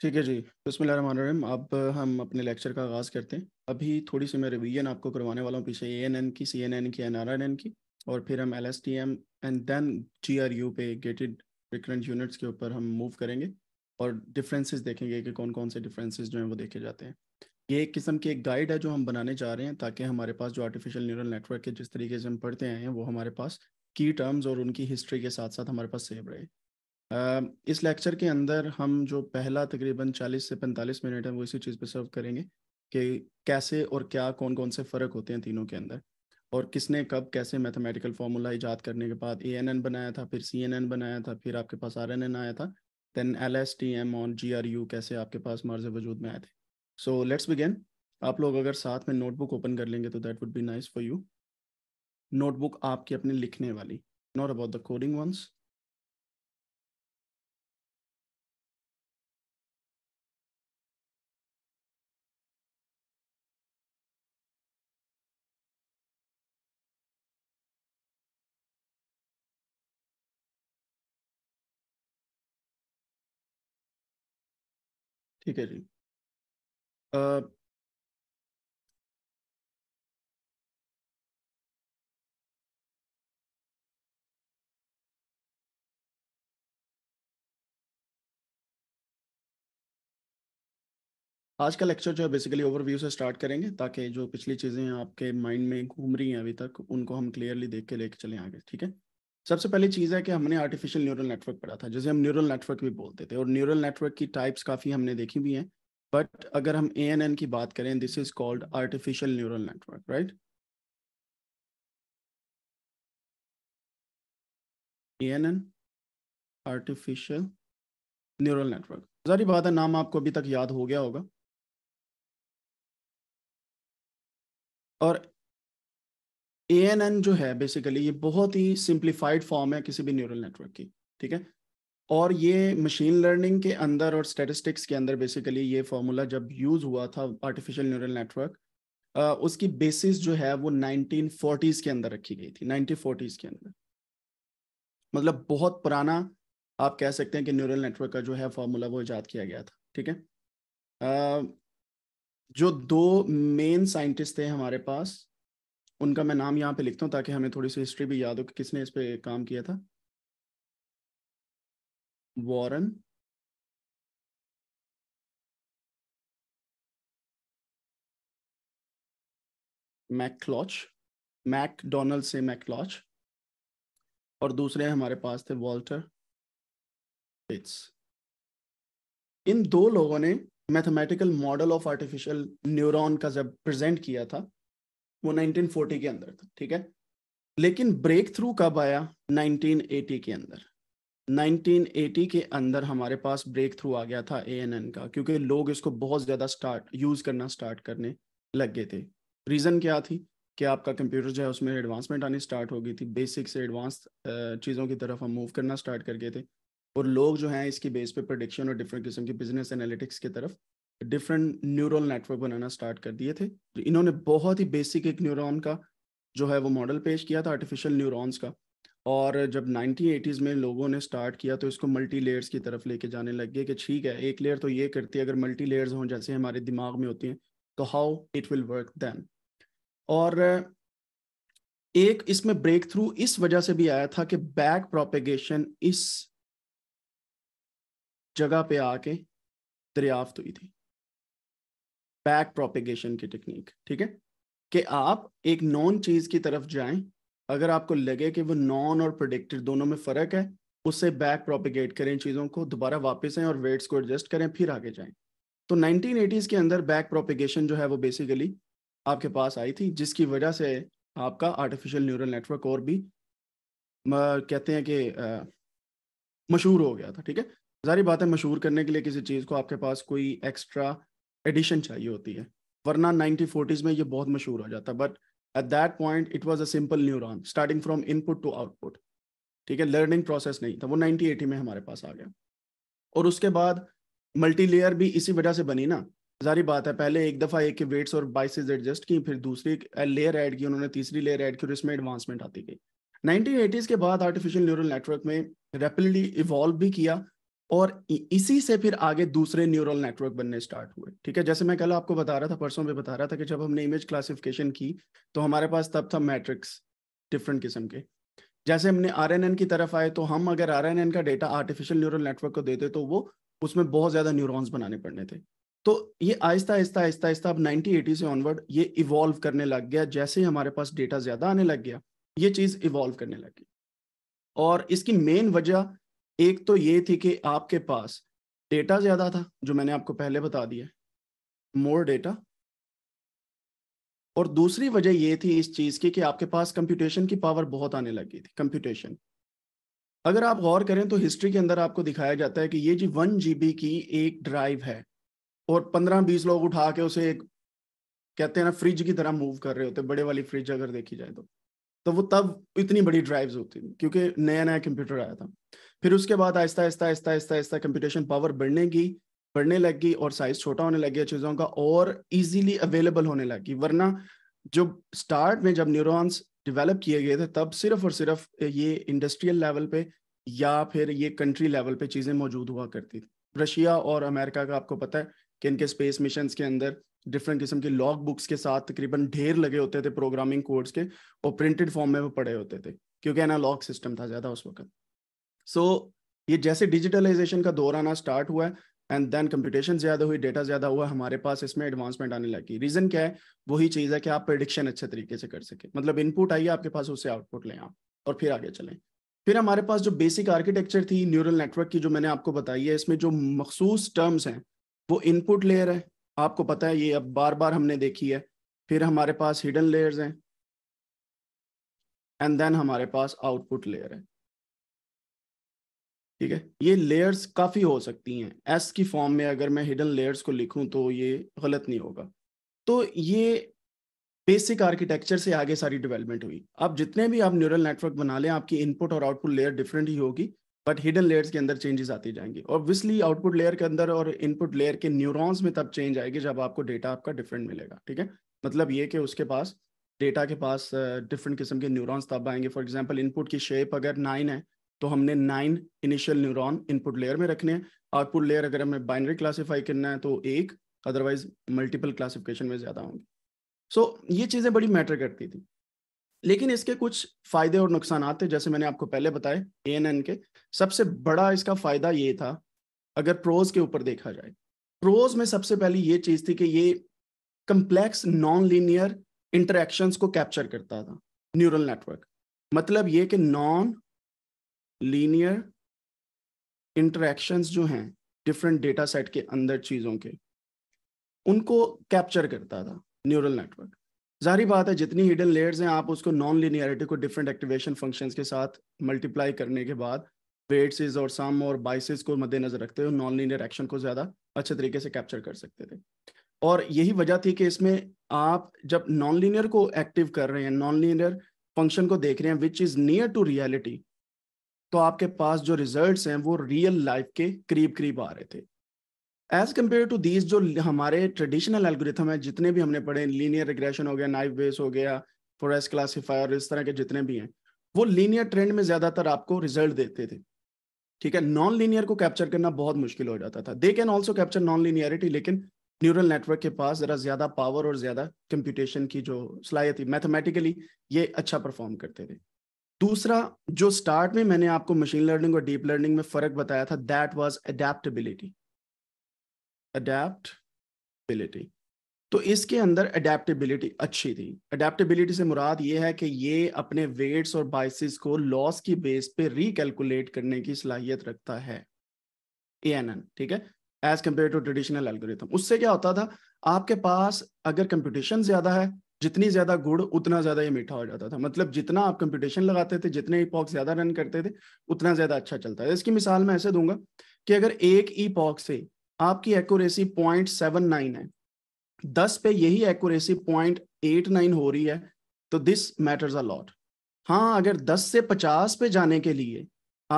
ठीक है जी बसमिल अब हम अपने लेक्चर का आगाज़ करते हैं अभी थोड़ी सी मैं रिवीजन आपको करवाने वाला हूँ पीछे ए एन एन की सी एन एन की एन आर एन एन की और फिर हम L S T M and then ji R you पे गेटेड रिकरेंट यूनिट्स के ऊपर हम मूव करेंगे और डिफरेंसेस देखेंगे कि कौन कौन से डिफरेंसेस जो हैं वो देखे जाते हैं ये एक किस्म की एक गाइड है जो हम बनाने जा रहे हैं ताकि हमारे पास जो आर्टिफिशियल न्यूरल नेटवर्क के जिस तरीके से हम पढ़ते आए हैं वो हमारे पास की टर्म्स और उनकी हिस्ट्री के साथ साथ हमारे पास सेव रहे इस लेक्चर के अंदर हम जो पहला तकरीबन 40 से 45 मिनट है वो इसी चीज़ पे सर्व करेंगे कि कैसे और क्या कौन कौन से फ़र्क होते हैं तीनों के अंदर और किसने कब कैसे मैथमेटिकल फार्मूला ईजाद करने के बाद ए बनाया था फिर सी बनाया था फिर आपके पास आर आया था then L S T M और जी आर यू कैसे आपके पास मर्ज वजूद में आए थे सो लेट्स बिगेन आप लोग अगर साथ में नोटबुक ओपन कर लेंगे तो that would be nice for you notebook आपकी अपने लिखने वाली not about the coding once ठीक है जी आ, आज का लेक्चर जो है बेसिकली ओवरव्यू से स्टार्ट करेंगे ताकि जो पिछली चीज़ें आपके माइंड में घूम रही हैं अभी तक उनको हम क्लियरली देख के लेके चले आगे ठीक है सबसे पहली चीज़ है कि हमने आर्टिफिशियल न्यूरल नेटवर्क पढ़ा था जिसे हम न्यूरल नेटवर्क भी बोलते थे और न्यूरल नेटवर्क की टाइप्स काफ़ी हमने देखी भी हैं बट अगर हम ए एन एन की बात करें this is called artificial neural network right A N N artificial neural network जारी बात है नाम आपको अभी तक याद हो गया होगा और ए एन एन जो है बेसिकली ये बहुत ही सिंप्लीफाइड फॉर्म है किसी भी न्यूरल नेटवर्क की ठीक है और ये मशीन लर्निंग के अंदर और स्टेटिस्टिक्स के अंदर बेसिकली ये फॉर्मूला जब यूज़ हुआ था आर्टिफिशियल न्यूरल नेटवर्क उसकी बेसिस जो है वो 1940s के अंदर रखी गई थी 1940s के अंदर मतलब बहुत पुराना आप कह सकते हैं कि न्यूरल नेटवर्क का जो है फॉर्मूला वो ईजाद किया गया था ठीक है जो दो मेन साइंटिस्ट थे हमारे पास उनका मैं नाम यहाँ पे लिखता हूँ ताकि हमें थोड़ी सी हिस्ट्री भी याद हो कि किसने इस पे काम किया था वॉरन मैकलॉच मैक डोनल्ड से मैकलॉच और दूसरे हमारे पास थे वॉल्टर पिट्स इन दो लोगों ने mathematical model of artificial neuron का जब प्रेजेंट किया था वो 1940 के अंदर था ठीक है लेकिन ब्रेक थ्रू कब आया 1980 के अंदर 1980 के अंदर हमारे पास ब्रेक थ्रू आ गया था ए का क्योंकि लोग इसको बहुत ज़्यादा स्टार्ट यूज़ करना स्टार्ट करने लग गए थे रीज़न क्या थी कि आपका कंप्यूटर जो है उसमें एडवांसमेंट आनी स्टार्ट हो गई थी बेसिक से एडवांस चीज़ों की तरफ हम मूव करना स्टार्ट कर गए थे और लोग जो हैं इसकी बेस पे प्रोडिक्शन और डिफरेंट किस्म की बिजनेस एनालिटिक्स की तरफ डिफरेंट न्यूरल नेटवर्क बनाना स्टार्ट कर दिए थे तो इन्होंने बहुत ही बेसिक एक न्यूरॉन का जो है वो मॉडल पेश किया था आर्टिफिशियल न्यूरॉन्स का और जब 1980s में लोगों ने स्टार्ट किया तो इसको मल्टी लेयर्स की तरफ लेके जाने लग गए कि ठीक है एक लेयर तो ये करती है अगर मल्टी लेयर्स हों जैसे हमारे दिमाग में होती हैं तो how it will work than और एक इसमें ब्रेक थ्रू इस वजह से भी आया था कि बैक प्रोपेगेशन इस जगह पे आके दरियाफ्त हुई थी बैक प्रोपिगेशन की टेक्निक ठीक है कि आप एक नॉन चीज की तरफ जाएं अगर आपको लगे कि वो नॉन और प्रोडिक्टेड दोनों में फर्क है उससे बैक प्रोपिगेट करें चीज़ों को दोबारा वापस आए और वेट्स को एडजस्ट करें फिर आगे जाएं तो 1980s के अंदर बैक प्रोपिगेशन जो है वो बेसिकली आपके पास आई थी जिसकी वजह से आपका आर्टिफिशियल न्यूरल नेटवर्क और भी कहते हैं कि मशहूर हो गया था ठीक है जारी बात है मशहूर करने के लिए किसी चीज़ को आपके पास कोई एक्स्ट्रा एडिशन चाहिए होती है वरना नाइनटीन फोर्टीज में ये बहुत मशहूर हो जाता but at that point it was a simple neuron starting from input to output ठीक है लर्निंग प्रोसेस नहीं था वो नाइनटीन एटी में हमारे पास आ गया और उसके बाद मल्टी लेयर भी इसी वजह से बनी ना जारी बात है पहले एक दफ़ा एक वेट्स और बाइसेज एडजस्ट की फिर दूसरी लेयर ऐड की उन्होंने तीसरी लेयर ऐड की और इसमें एडवांसमेंट आती गई नाइनटीन के बाद आर्टिफिशियल न्यूरल नेटवर्क में रेपिडली इवॉल्व भी किया और इसी से फिर आगे दूसरे न्यूरल नेटवर्क बनने स्टार्ट हुए ठीक है जैसे मैं कल आपको बता रहा था परसों में बता रहा था कि जब हमने इमेज क्लासिफिकेशन की तो हमारे पास तब था मैट्रिक्स डिफरेंट किस्म के जैसे हमने आर की तरफ आए तो हम अगर आर का डेटा आर्टिफिशियल न्यूरल नेटवर्क को देते तो वो उसमें बहुत ज्यादा न्यूरोन्स बनाने पड़ने थे तो ये आहिस्ता आहिस्ता आहिस्ता आहिस्ता अब नाइनटी एटी से ऑनवर्ड ये इवॉल्व करने लग गया जैसे ही हमारे पास डेटा ज्यादा आने लग गया ये चीज इवॉल्व करने लगी और इसकी मेन वजह एक तो ये थी कि आपके पास डेटा ज्यादा था जो मैंने आपको पहले बता दिया मोर डेटा और दूसरी वजह यह थी इस चीज की कि आपके पास कंप्यूटेशन की पावर बहुत आने लगी थी कंप्यूटेशन अगर आप गौर करें तो हिस्ट्री के अंदर आपको दिखाया जाता है कि ये जी वन जीबी की एक ड्राइव है और पंद्रह बीस लोग उठा के उसे एक कहते हैं ना फ्रिज की तरह मूव कर रहे होते बड़े वाली फ्रिज अगर देखी जाए तो तो वो तब इतनी बड़ी ड्राइव्स होती थी क्योंकि नया नया कंप्यूटर आया था फिर उसके बाद आहिस्ता आहिस्ता आहिस्ता आहिस्ता आहिस्ता कंप्यूटेशन पावर बढ़ने की बढ़ने लग गई और साइज छोटा होने लग गया चीज़ों का और इजीली अवेलेबल होने लग गई वरना जो स्टार्ट में जब न्यूरॉन्स डिवेलप किए गए थे तब सिर्फ और सिर्फ ये इंडस्ट्रियल लेवल पे या फिर ये कंट्री लेवल पे चीज़ें मौजूद हुआ करती थी रशिया और अमेरिका का आपको पता है कि इनके स्पेस मिशन के अंदर डिफरेंट किस्म के लॉग बुक्स के साथ तकरीबन ढेर लगे होते थे प्रोग्रामिंग कोड्स के और प्रिंटेड फॉर्म में वो पड़े होते थे क्योंकि एनालॉग सिस्टम था ज़्यादा उस वक्त सो so, ये जैसे डिजिटलाइजेशन का दौर आना स्टार्ट हुआ है एंड देन कंप्यूटेशन ज्यादा हुई डेटा ज्यादा हुआ हमारे पास इसमें एडवांसमेंट आने लगी रीजन क्या है वही चीज है कि आप प्रडिक्शन अच्छे तरीके से कर सके मतलब इनपुट आइए आपके पास उससे आउटपुट लें आप और फिर आगे चलें फिर हमारे पास जो बेसिक आर्किटेक्चर थी न्यूरल नेटवर्क की जो मैंने आपको बताई है इसमें जो मखसूस टर्म्स हैं वो इनपुट लेयर है आपको पता है ये अब बार बार हमने देखी है फिर हमारे पास हिडन लेयर्स हैं एंड देन हमारे पास आउटपुट लेयर है ठीक है ये लेयर्स काफ़ी हो सकती हैं एस की फॉर्म में अगर मैं हिडन लेयर्स को लिखूं तो ये गलत नहीं होगा तो ये बेसिक आर्किटेक्चर से आगे सारी डेवलपमेंट हुई अब जितने भी आप न्यूरल नेटवर्क बना लें आपकी इनपुट और आउटपुट लेयर डिफरेंट ही होगी बट हिडन लेयर्स के अंदर चेंजेस आते जाएंगे ऑब्वियसली आउटपुट लेयर के अंदर और इनपुट लेयर के न्यूरॉन्स में तब चेंज आएगी जब आपको डेटा आपका डिफरेंट मिलेगा ठीक है मतलब ये कि उसके पास डेटा के पास डिफरेंट किस्म के न्यूरॉन्स तब आएंगे फॉर एग्जांपल इनपुट की शेप अगर नाइन है तो हमने nine initial neuron input layer में रखने हैं आउटपुट लेयर अगर हमें बाइनरी क्लासिफाई करना है तो एक अदरवाइज मल्टीपल क्लासिफिकेशन में ज़्यादा होंगे सो so, ये चीज़ें बड़ी मैटर करती थी लेकिन इसके कुछ फायदे और नुकसान थे जैसे मैंने आपको पहले बताए ए के सबसे बड़ा इसका फायदा ये था अगर प्रोज के ऊपर देखा जाए प्रोज में सबसे पहली ये चीज़ थी कि ये कंप्लेक्स नॉन लीनियर इंटरेक्शंस को कैप्चर करता था न्यूरल नेटवर्क मतलब ये कि नॉन लीनियर इंटरेक्शंस जो हैं डिफरेंट डेटा सेट के अंदर चीज़ों के उनको कैप्चर करता था न्यूरल नेटवर्क जारी बात है जितनी हिडन लेयर्स हैं आप उसको नॉन लिनियरिटी को डिफरेंट एक्टिवेशन फंक्शंस के साथ मल्टीप्लाई करने के बाद वेट्स और सम और बाइसिस को मद्देनजर रखते हुए नॉन लीनियर एक्शन को ज़्यादा अच्छे तरीके से कैप्चर कर सकते थे और यही वजह थी कि इसमें आप जब नॉन लीनियर को एक्टिव कर रहे हैं नॉन लीनियर फंक्शन को देख रहे हैं which is near to reality तो आपके पास जो रिजल्ट्स हैं वो रियल लाइफ के करीब करीब आ रहे थे एज कम्पेयर टू दीज जो हमारे ट्रेडिशनल एल्गोरिथम है जितने भी हमने पढ़े लीनियर रिग्रेशन हो गया नाइफ बेस हो गया फॉरेस्ट क्लासीफायर इस तरह के जितने भी हैं वो लीनियर ट्रेंड में ज्यादातर आपको रिजल्ट देते थे ठीक है नॉन लीनियर को कैप्चर करना बहुत मुश्किल हो जाता था they can also capture non linearity लेकिन न्यूरल नेटवर्क के पास जरा ज्यादा पावर और ज्यादा कंप्यूटेशन की जो सलाहियत थी मैथमेटिकली ये अच्छा परफॉर्म करते थे दूसरा जो स्टार्ट में मैंने आपको मशीन लर्निंग और डीप लर्निंग में फर्क बताया था दैट वाज अडेप्टेबिलिटी अडेप्टबिलिटी तो इसके अंदर अडेप्टेबिलिटी अच्छी थी अडेप्टेबिलिटी से मुराद ये है कि ये अपने वेट्स और बाइसिस को लॉस की बेस पे रिकैलकुलेट करने की सलाहियत रखता है ए ठीक है as compare to traditional algorithm उससे क्या होता था आपके पास अगर कंपटीशन ज्यादा है जितनी ज्यादा गुड़ उतना ज्यादा ये मीठा हो जाता था मतलब जितना आप कंपटीशन लगाते थे जितने ई पॉक्स ज्यादा रन करते थे उतना ज्यादा अच्छा चलता है इसकी मिसाल मैं ऐसे दूंगा कि अगर एक ई पॉक्स से आपकी एक्यूरेसी पॉइंट सेवन नाइन है दस पे यही एक्यूरेसी पॉइंट एट नाइन हो रही है तो दिस मैटर्स अ लॉट हाँ अगर दस से पचास पे जाने के लिए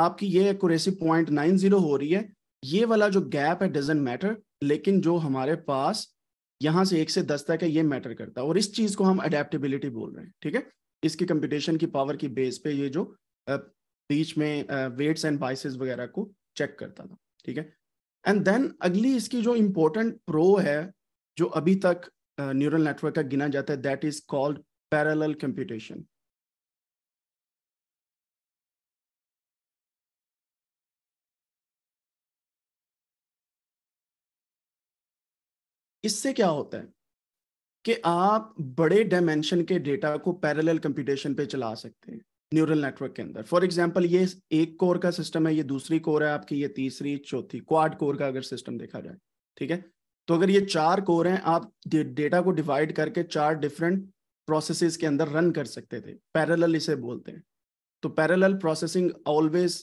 आपकी ये एक्यूरेसी पॉइंट नाइन जीरो हो रही है ये वाला जो गैप है डजेंट मैटर लेकिन जो हमारे पास यहां से एक से दस तक है ये मैटर करता है और इस चीज को हम अडेप्टेबिलिटी बोल रहे हैं ठीक है इसकी कंप्यूटेशन की पावर की बेस पे ये जो बीच में वेट्स एंड बाइसेस वगैरह को चेक करता था ठीक है एंड देन अगली इसकी जो इम्पोर्टेंट प्रो है जो अभी तक न्यूरल नेटवर्क का गिना जाता है that is called parallel computation इससे क्या होता है कि आप बड़े डायमेंशन के डेटा को पैरेलल कंप्यूटेशन पे चला सकते हैं न्यूरल नेटवर्क के अंदर फॉर एग्जाम्पल ये एक कोर का सिस्टम है ये दूसरी कोर है आपकी ये तीसरी चौथी क्वाड कोर का अगर सिस्टम देखा जाए ठीक है तो अगर ये चार कोर हैं आप डेटा को डिवाइड करके चार डिफरेंट प्रोसेस के अंदर रन कर सकते थे पैरेलल इसे बोलते हैं तो parallel processing always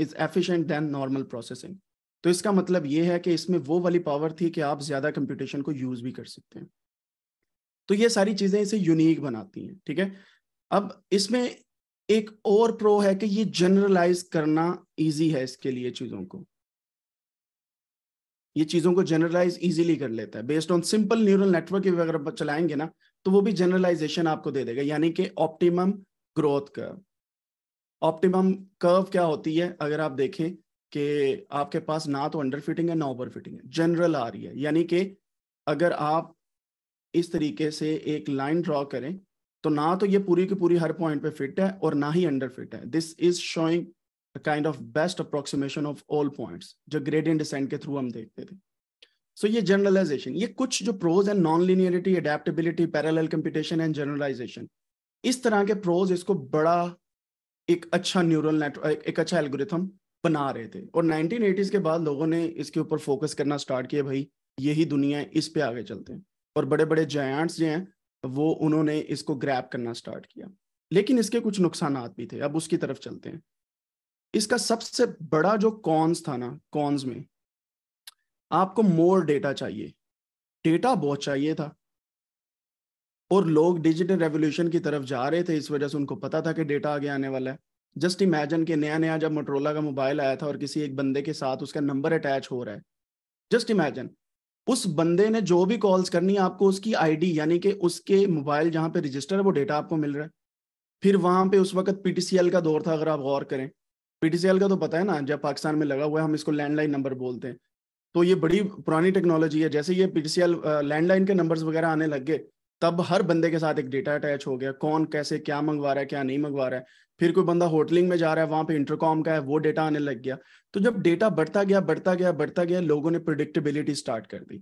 is efficient then normal processing तो इसका मतलब ये है कि इसमें वो वाली पावर थी कि आप ज्यादा कंप्यूटेशन को यूज भी कर सकते हैं तो ये सारी चीजें इसे यूनिक बनाती हैं ठीक है अब इसमें एक और प्रो है कि ये जनरलाइज करना इजी है इसके लिए चीजों को ये चीजों को जनरलाइज इजीली कर लेता है based on simple neural network अगर आप चलाएंगे ना तो वो भी जनरलाइजेशन आपको दे देगा यानी कि optimum growth curve optimum curve क्या होती है अगर आप देखें कि आपके पास ना तो अंडर फिटिंग है ना ओवर फिटिंग है जनरल आ रही है यानी कि अगर आप इस तरीके से एक लाइन ड्रॉ करें तो ना तो ये पूरी की पूरी हर पॉइंट पे फिट है और ना ही अंडर फिट है this is showing kind of best approximation of all points जो ग्रेडियंट डिसेंट के थ्रू हम देखते थे सो so, ये जनरलाइजेशन ये कुछ जो pros and non linearity adaptability parallel computation and generalisation इस तरह के प्रोज इसको बड़ा एक अच्छा न्यूरल नेटवर्क एक अच्छा एल्गोरिथम बना रहे थे और 1980s के बाद लोगों ने इसके ऊपर फोकस करना स्टार्ट किया भाई यही दुनिया है इस पे आगे चलते हैं और बड़े बड़े जयांट्स जो हैं वो उन्होंने इसको ग्रैप करना स्टार्ट किया लेकिन इसके कुछ नुकसान भी थे अब उसकी तरफ चलते हैं इसका सबसे बड़ा जो कॉन्स था ना कॉन्स में आपको मोर डेटा चाहिए डेटा बहुत चाहिए था और लोग डिजिटल रेवोल्यूशन की तरफ जा रहे थे इस वजह से उनको पता था कि डेटा आगे आने वाला है जस्ट इमेजिन के नया नया जब मोटरोला का मोबाइल आया था और किसी एक बंदे के साथ उसका नंबर अटैच हो रहा है जस्ट इमेजिन उस बंदे ने जो भी कॉल्स करनी है आपको उसकी आईडी यानी कि उसके मोबाइल जहाँ पे रजिस्टर है वो डेटा आपको मिल रहा है फिर वहां पे उस वक्त पीटीसीएल का दौर था अगर आप गौर करें पीटीसीएल का तो पता है ना जब पाकिस्तान में लगा हुआ है हम इसको लैंडलाइन नंबर बोलते हैं तो ये बड़ी पुरानी टेक्नोलॉजी है जैसे ये पीटीसीएल लैंडलाइन के नंबर्स वगैरह आने लग गए तब हर बंदे के साथ एक डेटा अटैच हो गया कौन कैसे क्या मंगवा रहा है क्या नहीं मंगवा रहा है फिर कोई बंदा होटलिंग में जा रहा है वहां पे इंटरकॉम का है वो डेटा आने लग गया तो जब डेटा बढ़ता गया बढ़ता गया बढ़ता गया लोगों ने प्रिडिक्टेबिलिटी स्टार्ट कर दी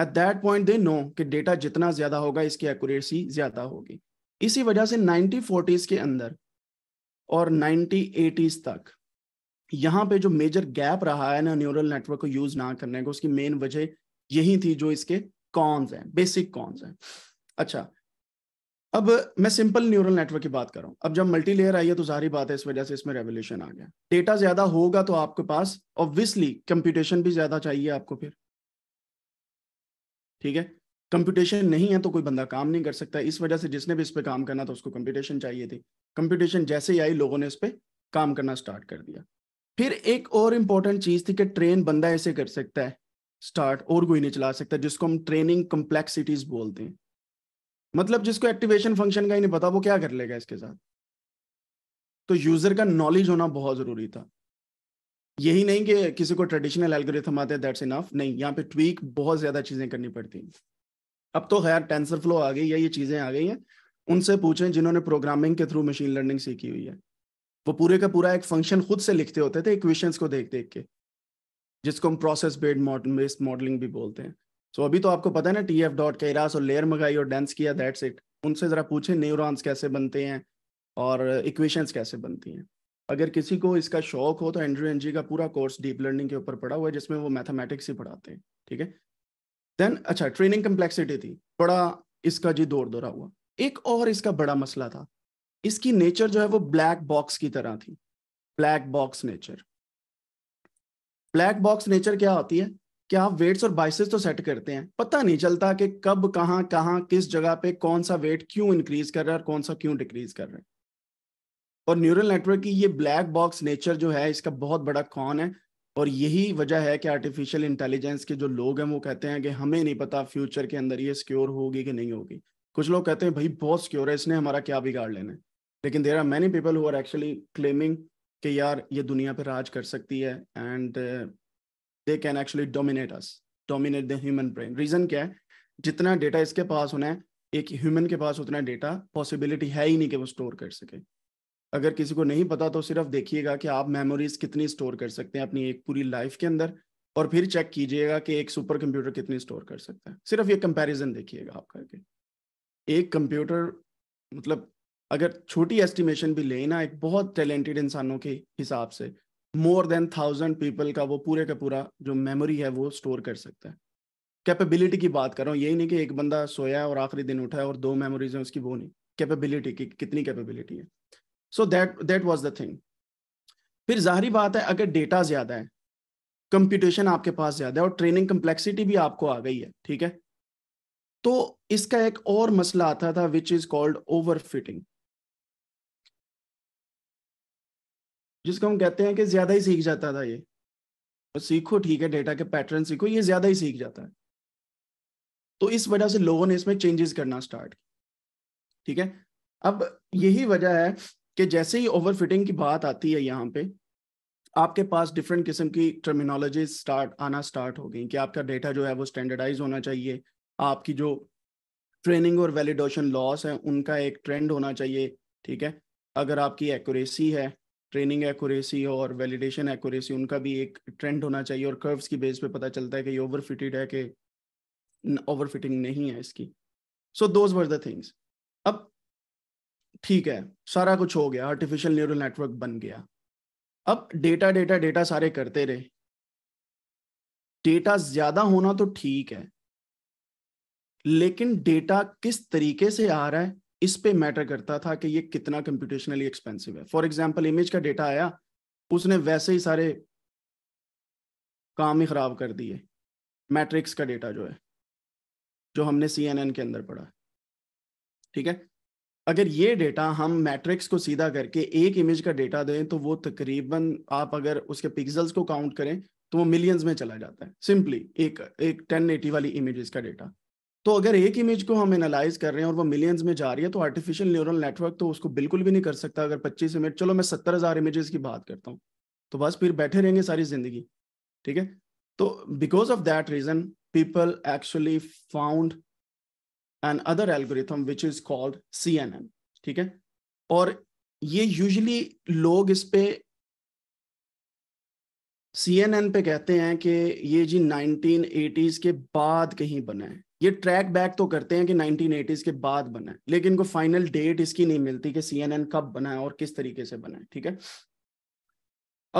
at that point they know कि डेटा जितना ज्यादा होगा इसकी एक्यूरेसी ज्यादा होगी इसी वजह से नाइनटीन फोर्टीज के अंदर और नाइनटीन एटीज तक यहाँ पे जो मेजर गैप रहा है ना न्यूरल नेटवर्क को यूज ना करने का उसकी मेन वजह यही थी जो इसके कॉन्स हैं बेसिक कॉन्स हैं अच्छा अब मैं सिंपल न्यूरल नेटवर्क की बात कर रहा हूँ अब जब मल्टी लेयर आई है तो जारी बात है इस वजह से इसमें रेवोल्यूशन आ गया डेटा ज्यादा होगा तो आपके पास ऑब्वियसली कंप्यूटेशन भी ज्यादा चाहिए आपको फिर ठीक है कंप्यूटेशन नहीं है तो कोई बंदा काम नहीं कर सकता इस वजह से जिसने भी इस पर काम करना था उसको कंप्यूटेशन चाहिए थी कंप्यूटेशन जैसे ही आई लोगों ने इस पर काम करना स्टार्ट कर दिया फिर एक और इंपॉर्टेंट चीज़ थी कि ट्रेन बंदा ऐसे कर सकता है स्टार्ट और कोई नहीं चला सकता जिसको हम ट्रेनिंग कम्प्लेक्सिटीज बोलते हैं मतलब जिसको एक्टिवेशन फंक्शन का ही नहीं पता वो क्या कर लेगा इसके साथ तो यूजर का नॉलेज होना बहुत जरूरी था यही नहीं कि किसी को ट्रेडिशनल एल्गोरिथम आते हैं दैट्स इनफ नहीं यहाँ पे ट्वीक बहुत ज्यादा चीजें करनी पड़ती हैं अब तो खैर टेंसर फ्लो आ गई है ये चीजें आ गई हैं उनसे पूछें जिन्होंने प्रोग्रामिंग के थ्रू मशीन लर्निंग सीखी हुई है वो पूरे का पूरा एक फंक्शन खुद से लिखते होते थे इक्वेशंस को देख देख के जिसको हम process based model based modelling भी बोलते हैं सो so, अभी तो आपको पता है ना टी एफ डॉट कैरास और लेयर मंगाई और डेंस किया दैट्स इट उनसे ज़रा पूछें न्यूरॉन्स कैसे बनते हैं और इक्वेशंस कैसे बनती हैं अगर किसी को इसका शौक हो तो एंड्रू एनजी का पूरा कोर्स डीप लर्निंग के ऊपर पड़ा हुआ है जिसमें वो मैथमेटिक्स ही पढ़ाते हैं ठीक है देन अच्छा ट्रेनिंग कम्प्लेक्सिटी थी बड़ा इसका जी दौर दौरा हुआ एक और इसका बड़ा मसला था इसकी नेचर जो है वो ब्लैक बॉक्स की तरह थी black box nature black box nature क्या होती है कि आप वेट्स और बाइसेस तो सेट करते हैं पता नहीं चलता कि कब कहाँ कहाँ किस जगह पे कौन सा वेट क्यों इंक्रीज कर रहा है और कौन सा क्यों डिक्रीज कर रहा है और न्यूरल नेटवर्क की ये ब्लैक बॉक्स नेचर जो है इसका बहुत बड़ा कौन है और यही वजह है कि आर्टिफिशियल इंटेलिजेंस के जो लोग हैं वो कहते हैं कि हमें नहीं पता फ्यूचर के अंदर ये सिक्योर होगी कि नहीं होगी कुछ लोग कहते हैं भाई बहुत सिक्योर है इसने हमारा क्या बिगाड़ लेना है लेकिन there are many people who are actually claiming कि यार ये दुनिया पर राज कर सकती है and they can actually dominate us dominate the human brain reason क्या है जितना डेटा इसके पास होना है एक ह्यूमन के पास उतना डेटा पॉसिबिलिटी है ही नहीं कि वो स्टोर कर सके अगर किसी को नहीं पता तो सिर्फ देखिएगा कि आप मेमोरीज कितनी स्टोर कर सकते हैं अपनी एक पूरी लाइफ के अंदर और फिर चेक कीजिएगा कि एक सुपर कंप्यूटर कितनी स्टोर कर सकता है सिर्फ ये कंपैरिजन देखिएगा आप करके एक कंप्यूटर मतलब अगर छोटी एस्टिमेशन भी लेना एक बहुत टैलेंटेड इंसानों के हिसाब से मोर देन थाउजेंड पीपल का वो पूरे का पूरा जो मेमोरी है वो स्टोर कर सकता है कैपेबिलिटी की बात कर रहा हूँ यही नहीं कि एक बंदा सोया है और आखिरी दिन उठा है और दो मेमोरीज हैं उसकी वो नहीं कैपेबिलिटी की कितनी कैपेबिलिटी है so that that was the thing फिर जाहरी बात है अगर डेटा ज्यादा है कंप्यूटेशन आपके पास ज्यादा है और ट्रेनिंग कम्प्लेक्सिटी भी आपको आ गई है ठीक है तो इसका एक और मसला आता था which is called overfitting जिसको हम कहते हैं कि ज्यादा ही सीख जाता था ये तो सीखो ठीक है डेटा के पैटर्न सीखो ये ज्यादा ही सीख जाता है तो इस वजह से लोगों ने इसमें चेंजेस करना स्टार्ट ठीक है अब यही वजह है कि जैसे ही ओवरफिटिंग की बात आती है यहाँ पे आपके पास डिफरेंट किस्म की टर्मिनोलॉजी स्टार्ट आना स्टार्ट हो गई कि आपका डेटा जो है वो स्टैंडर्डाइज होना चाहिए आपकी जो ट्रेनिंग और वैलिडेशन लॉस है उनका एक ट्रेंड होना चाहिए ठीक है अगर आपकी एक्यूरेसी है ट्रेनिंग एक्यूरेसी और वैलिडेशन एक्यूरेसी उनका भी एक ट्रेंड होना चाहिए और कर्व्स की बेस पे पता चलता है कि ये ओवर फिटेड है कि ओवर फिटिंग नहीं है इसकी so those were the things अब ठीक है सारा कुछ हो गया आर्टिफिशियल न्यूरल नेटवर्क बन गया अब डेटा डेटा डेटा सारे करते रहे डेटा ज्यादा होना तो ठीक है लेकिन डेटा किस तरीके से आ रहा है इस पे मैटर करता था कि ये कितना कंप्यूटेशनली एक्सपेंसिव है फॉर एग्जाम्पल इमेज का डेटा आया उसने वैसे ही सारे काम ही खराब कर दिए मैट्रिक्स का डेटा जो है जो हमने सी के अंदर पढ़ा ठीक है अगर ये डेटा हम मैट्रिक्स को सीधा करके एक इमेज का डेटा दें तो वो तकरीबन आप अगर उसके पिक्सल्स को काउंट करें तो वो मिलियंस में चला जाता है सिंपली एक एक 1080 वाली इमेजेस का डेटा तो अगर एक इमेज को हम एनालाइज कर रहे हैं और वो मिलियंस में जा रही है तो आर्टिफिशियल न्यूरल नेटवर्क तो उसको बिल्कुल भी नहीं कर सकता अगर पच्चीस इमेज चलो मैं सत्तर हजार इमेजेस की बात करता हूँ तो बस फिर बैठे रहेंगे सारी जिंदगी ठीक है तो because of that reason people actually found another algorithm which is called C ठीक है और ये यूजली लोग इस पे सी पे कहते हैं कि ये जी 1980s के बाद कहीं बना है ये ट्रैक बैक तो करते हैं कि 1980s के बाद बना है लेकिन को फाइनल डेट इसकी नहीं मिलती कि सीएनएन कब बना है और किस तरीके से बना है ठीक है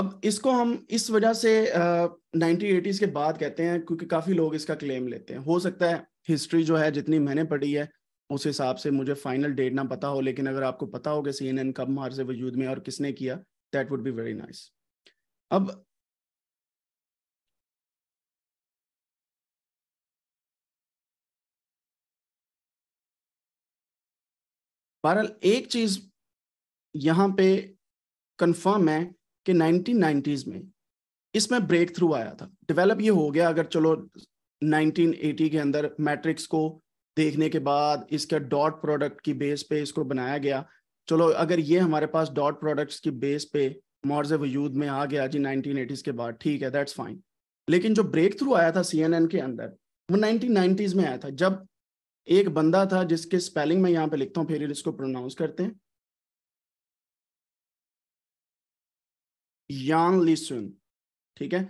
अब इसको हम इस वजह से नाइनटीन एटीज के बाद कहते हैं क्योंकि काफी लोग इसका क्लेम लेते हैं हो सकता है हिस्ट्री जो है जितनी मैंने पढ़ी है उस हिसाब से मुझे फाइनल डेट ना पता हो लेकिन अगर आपको पता हो कि सी एन एन कब मार से वजूद में और किसने किया that would be very nice अब बहरहाल एक चीज यहाँ पे कंफर्म है कि 1990s में इसमें ब्रेक थ्रू आया था डेवलप ये हो गया अगर चलो 1980 के अंदर मैट्रिक्स को देखने के बाद इसके डॉट प्रोडक्ट की बेस पे इसको बनाया गया चलो अगर ये हमारे पास डॉट प्रोडक्ट्स की बेस पे मोर्ज वजूद में आ गया जी 1980s के बाद ठीक है दैट्स फाइन लेकिन जो ब्रेक थ्रू आया था सी के अंदर वो 1990s में आया था जब एक बंदा था जिसके स्पेलिंग में यहां पे लिखता हूँ फिर इसको प्रोनाउंस करते हैं यान लिसुन ठीक है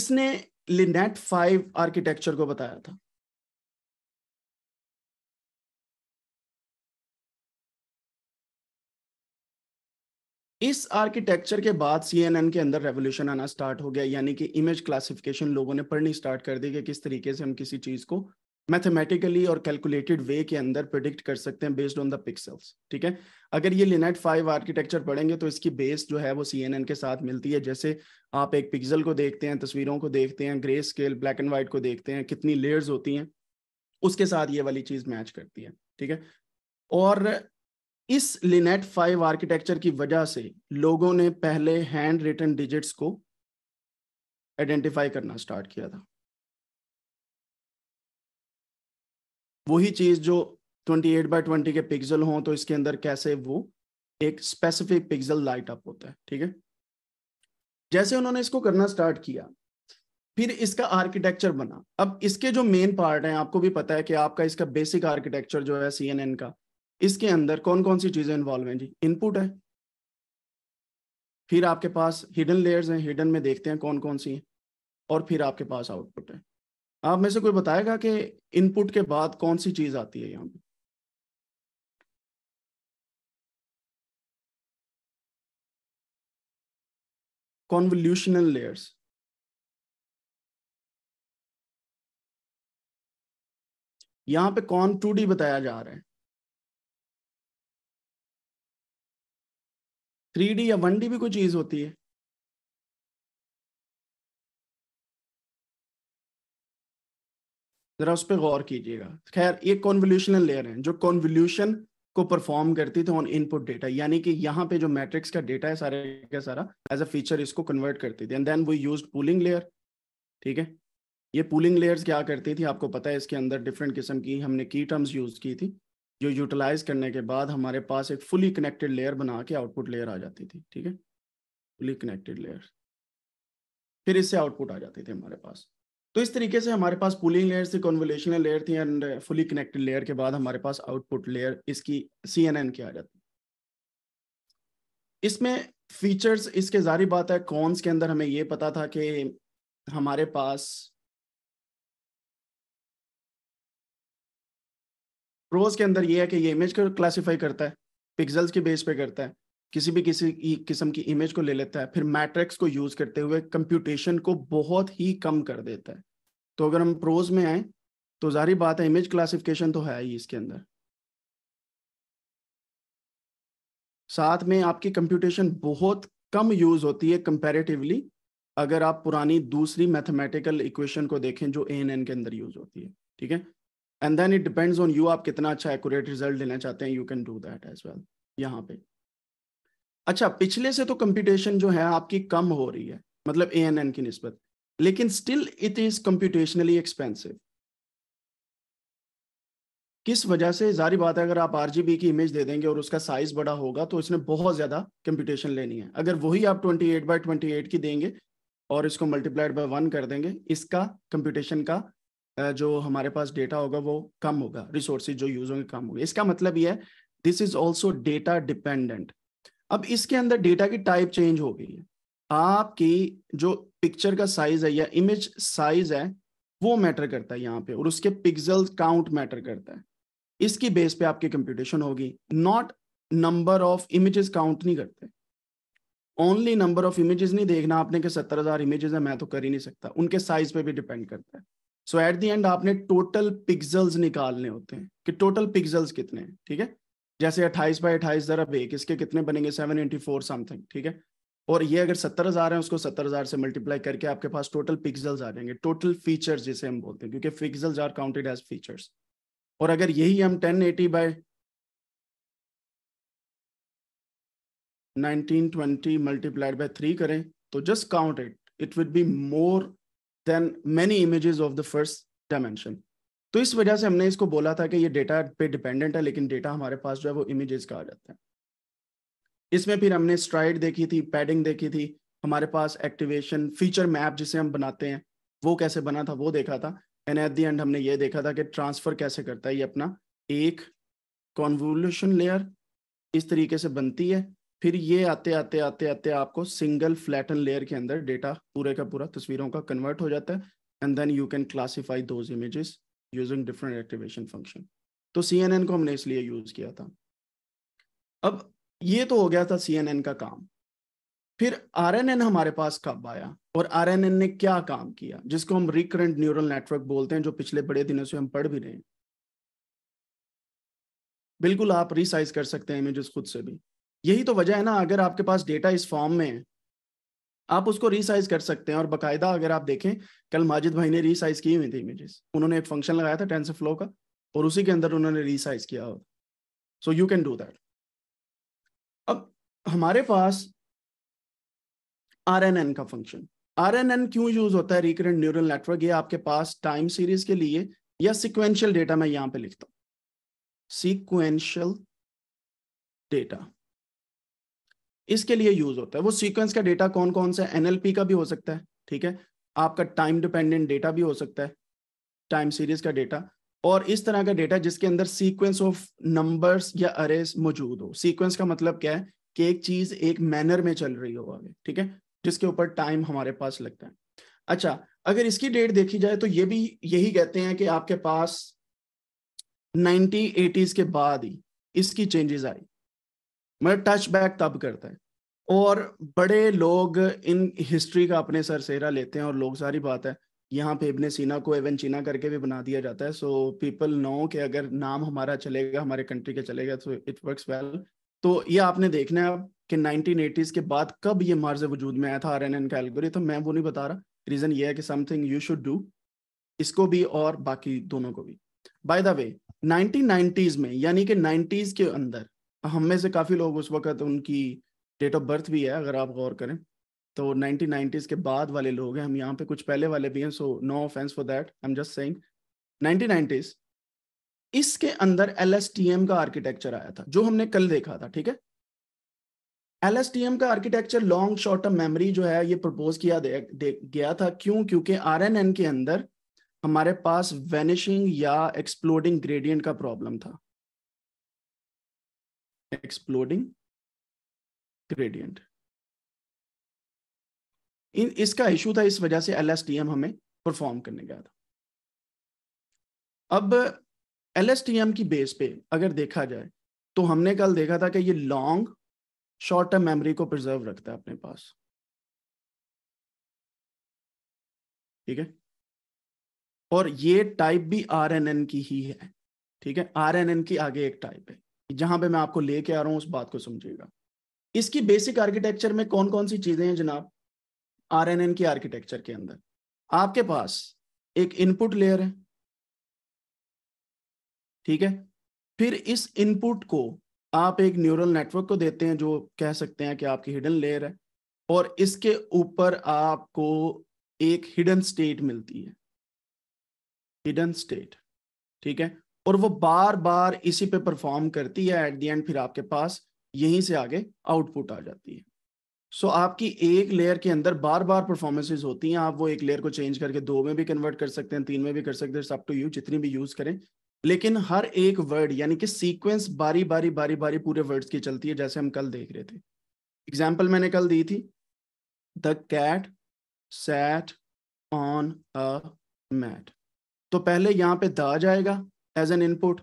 इसने लिनेट फाइव आर्किटेक्चर को बताया था इस आर्किटेक्चर के बाद सीएनएन के अंदर रेवोल्यूशन आना स्टार्ट हो गया यानी कि इमेज क्लासिफिकेशन लोगों ने पढ़नी स्टार्ट कर दी कि किस तरीके से हम किसी चीज को मैथमेटिकली और कैलकुलेटेड वे के अंदर प्रिडिक्ट कर सकते हैं बेस्ड ऑन द पिक्सल्स ठीक है अगर ये लिनेट फाइव आर्किटेक्चर पढ़ेंगे तो इसकी बेस जो है वो सी के साथ मिलती है जैसे आप एक पिक्सल को देखते हैं तस्वीरों को देखते हैं grey scale black and white को देखते हैं कितनी लेयर्स होती हैं उसके साथ ये वाली चीज मैच करती है ठीक है और इस लिनेट फाइव आर्किटेक्चर की वजह से लोगों ने पहले हैंड रिटन डिजिट्स को आइडेंटिफाई करना स्टार्ट किया था वही चीज़ जो 28 बाय 20 के पिक्सल हों तो इसके अंदर कैसे वो एक स्पेसिफिक पिक्सल लाइट अप होता है ठीक है जैसे उन्होंने इसको करना स्टार्ट किया फिर इसका आर्किटेक्चर बना अब इसके जो मेन पार्ट है आपको भी पता है कि आपका इसका बेसिक आर्किटेक्चर जो है सी का इसके अंदर कौन कौन सी चीज़ें इन्वॉल्व हैं जी इनपुट है फिर आपके पास हिडन लेयर्स हैं हिडन में देखते हैं कौन कौन सी है और फिर आपके पास आउटपुट है आप में से कोई बताएगा कि इनपुट के बाद कौन सी चीज आती है यहाँ पे कॉन्वल्यूशनल लेयर्स यहां पे कॉन टू डी बताया जा रहा है थ्री डी या वन डी भी कोई चीज होती है जरा उस पर गौर कीजिएगा खैर ये कॉन्वोल्यूशनल लेयर है जो कॉन्वल्यूशन को परफॉर्म करती थी ऑन इनपुट डेटा यानी कि यहाँ पे जो मैट्रिक्स का डेटा है सारे का सारा एज अ फीचर इसको कन्वर्ट करती थी एंड देन वो यूज पूलिंग लेयर ठीक है ये पूलिंग लेयर्स क्या करती थी आपको पता है इसके अंदर डिफरेंट किस्म की हमने की टर्म्स यूज की थी जो यूटिलाइज करने के बाद हमारे पास एक फुली कनेक्टेड लेयर बना के आउटपुट लेयर आ जाती थी ठीक है फुली कनेक्टेड लेयर फिर इससे आउटपुट आ जाती थी हमारे पास तो इस तरीके से हमारे पास पुलिंग लेयर थी कॉन्वलेशनल लेयर थी एंड फुली कनेक्टेड लेयर के बाद हमारे पास आउटपुट लेयर इसकी सी एन एन की आ जाती इसमें फीचर्स इसके जारी बात है कॉन्स के अंदर हमें ये पता था कि हमारे पास प्रोज के अंदर ये है कि ये इमेज को क्लासिफाई करता है पिक्सल्स के बेस पे करता है किसी भी किसी किस्म की इमेज को ले लेता है फिर मैट्रिक्स को यूज करते हुए कंप्यूटेशन को बहुत ही कम कर देता है तो अगर हम प्रोज में आए तो जारी बात है इमेज क्लासिफिकेशन तो है ही इसके अंदर साथ में आपकी कंप्यूटेशन बहुत कम यूज होती है कंपैरेटिवली अगर आप पुरानी दूसरी मैथमेटिकल इक्वेशन को देखें जो ए एन एन के अंदर यूज होती है ठीक है and then it depends on you आप कितना अच्छा एक्यूरेट रिजल्ट लेना चाहते हैं you can do that as well यहाँ पे अच्छा पिछले से तो कंप्यूटेशन जो है आपकी कम हो रही है मतलब ए एन एन की नस्बत लेकिन still it is computationally expensive किस वजह से जारी बात है अगर आप बी की इमेज दे देंगे और उसका साइज बड़ा होगा तो इसने बहुत ज्यादा कंप्यूटेशन लेनी है अगर वही आप 28 बाई 28 की देंगे और इसको मल्टीप्लाइड बाय वन कर देंगे इसका कंप्यूटेशन का जो हमारे पास डेटा होगा वो कम होगा रिसोर्सेज जो यूज होंगे कम होगा इसका मतलब यह है this is also data dependent अब इसके अंदर डेटा की टाइप चेंज हो गई है आपकी जो पिक्चर का साइज है या इमेज साइज है वो मैटर करता है यहाँ पे और उसके पिक्सल काउंट मैटर करता है इसकी बेस पे आपकी कंप्यूटेशन होगी not number of images count नहीं करते ओनली नंबर ऑफ इमेजेस नहीं देखना आपने के सत्तर हजार इमेजेस है मैं तो कर ही नहीं सकता उनके साइज पे भी डिपेंड करता है सो एट दी एंड आपने टोटल पिक्सल्स निकालने होते हैं कि टोटल पिक्सल्स कितने हैं ठीक है जैसे अट्ठाईस बाई अट्ठाईस जरा एक इसके कितने बनेंगे सेवन इंटी फोर समथिंग ठीक है और ये अगर सत्तर हजार है उसको सत्तर हजार से मल्टीप्लाई करके आपके पास टोटल पिक्सल्स आ जाएंगे टोटल फीचर्स जिसे हम बोलते हैं क्योंकि pixels are counted as features और अगर यही हम ten eighty by nineteen twenty multiplied by three करें तो just count it it would be more than many images of the first dimension तो इस वजह से हमने इसको बोला था कि ये डेटा पे डिपेंडेंट है लेकिन डेटा हमारे पास जो है वो इमेजेस का आ जाता है इसमें फिर हमने स्ट्राइड देखी थी पैडिंग देखी थी हमारे पास एक्टिवेशन फीचर मैप जिसे हम बनाते हैं वो कैसे बना था वो देखा था एंड एट दी एंड हमने ये देखा था कि ट्रांसफ़र कैसे करता है ये अपना एक कॉन्वोल्यूशन लेयर इस तरीके से बनती है फिर ये आते आते आते आते आपको सिंगल फ्लैटन लेयर के अंदर डेटा पूरे का पूरा तस्वीरों का कन्वर्ट हो जाता है and then you can classify those images using different activation function तो सी एन एन को हमने इसलिए यूज किया था अब ये तो हो गया था सी एन एन का काम फिर आर एन एन हमारे पास कब आया और आर एन एन ने क्या काम किया जिसको हम रिकरेंट न्यूरल नेटवर्क बोलते हैं जो पिछले बड़े दिनों से हम पढ़ भी रहे हैं बिल्कुल आप रिसाइज कर सकते हैं इमेजेस खुद से भी यही तो वजह है ना अगर आपके पास डेटा इस फॉर्म में है आप उसको रिसाइज कर सकते हैं और बाकायदा अगर आप देखें कल माजिद भाई ने रिसाइज की हुई थी इमेजेस उन्होंने एक फंक्शन लगाया था टेंसर फ्लो का और उसी के अंदर उन्होंने रिसाइज किया हो so you can do that अब हमारे पास आर एन एन का फंक्शन आर एन एन क्यों यूज होता है रिकरेंट न्यूरल नेटवर्क ये आपके पास टाइम सीरीज के लिए या सिक्वेंशियल डेटा मैं यहां पर लिखता हूं सिक्वेंशियल डेटा इसके लिए यूज होता है वो सीक्वेंस का डेटा कौन कौन सा एनएलपी का भी हो सकता है ठीक है आपका टाइम डिपेंडेंट डेटा भी हो सकता है टाइम सीरीज का डेटा और इस तरह का डेटा जिसके अंदर सीक्वेंस ऑफ नंबर्स या अरेस मौजूद हो सीक्वेंस का मतलब क्या है कि एक चीज एक मैनर में चल रही हो आगे ठीक है जिसके ऊपर टाइम हमारे पास लगता है अच्छा अगर इसकी डेट देखी जाए तो ये भी यही कहते हैं कि आपके पास नाइनटीन एटीज के बाद ही इसकी चेंजेस आई मतलब टच बैक तब करता है और बड़े लोग इन हिस्ट्री का अपने सर सेरा लेते हैं और लोग सारी बात है यहाँ पे इबन सीना को एवन चीना करके भी बना दिया जाता है सो पीपल नो कि अगर नाम हमारा चलेगा हमारे कंट्री का चलेगा तो इट वर्क्स वेल तो ये आपने देखना है अब कि नाइनटीन के बाद कब ये मार्ज वजूद में आया था आर एन एन कैलगरी तो मैं वो नहीं बता रहा रीजन ये है कि समथिंग यू शुड डू इसको भी और बाकी दोनों को भी बाय द वे नाइनटीन में यानी कि नाइन्टीज के अंदर हम में से काफ़ी लोग उस वक्त उनकी डेट ऑफ बर्थ भी है अगर आप गौर करें तो नाइनटीन नाइनटीज के बाद वाले लोग हैं हम यहाँ पे कुछ पहले वाले भी हैं so no offence for that I am just saying 1990s इसके अंदर एल का आर्किटेक्चर आया था जो हमने कल देखा था ठीक है एल का architecture long short term memory जो है ये प्रपोज किया दे, दे, गया था क्यों क्योंकि आर के अंदर हमारे पास वेनिशिंग या एक्सप्लोडिंग ग्रेडियंट का प्रॉब्लम था एक्सप्लोडिंग ग्रेडियंट इन इसका इश्यू था इस वजह से एल हमें परफॉर्म करने गया था अब एल की बेस पे अगर देखा जाए तो हमने कल देखा था कि ये लॉन्ग शॉर्ट टर्म मेमोरी को प्रिजर्व रखता है अपने पास ठीक है और ये टाइप भी आर की ही है ठीक है आर की आगे एक टाइप है जहां पे मैं आपको लेके आ रहा हूँ उस बात को समझिएगा इसकी बेसिक आर्किटेक्चर में कौन कौन सी चीजें हैं जनाब आर एन एन की आर्किटेक्चर के अंदर आपके पास एक इनपुट लेयर है ठीक है फिर इस इनपुट को आप एक न्यूरल नेटवर्क को देते हैं जो कह सकते हैं कि आपकी हिडन लेयर है और इसके ऊपर आपको एक हिडन स्टेट मिलती है हिडन स्टेट ठीक है और वो बार बार इसी पे परफॉर्म करती है एट दी एंड फिर आपके पास यहीं से आगे आउटपुट आ जाती है सो so, आपकी एक लेयर के अंदर बार बार परफॉर्मेंसेज होती हैं आप वो एक लेयर को चेंज करके दो में भी कन्वर्ट कर सकते हैं तीन में भी कर सकते हैं सब टू यू जितनी भी यूज करें लेकिन हर एक वर्ड यानी कि सीक्वेंस बारी बारी बारी बारी पूरे वर्ड्स की चलती है जैसे हम कल देख रहे थे एग्जाम्पल मैंने कल दी थी the cat sat on a mat तो पहले यहाँ पे द जाएगा as an input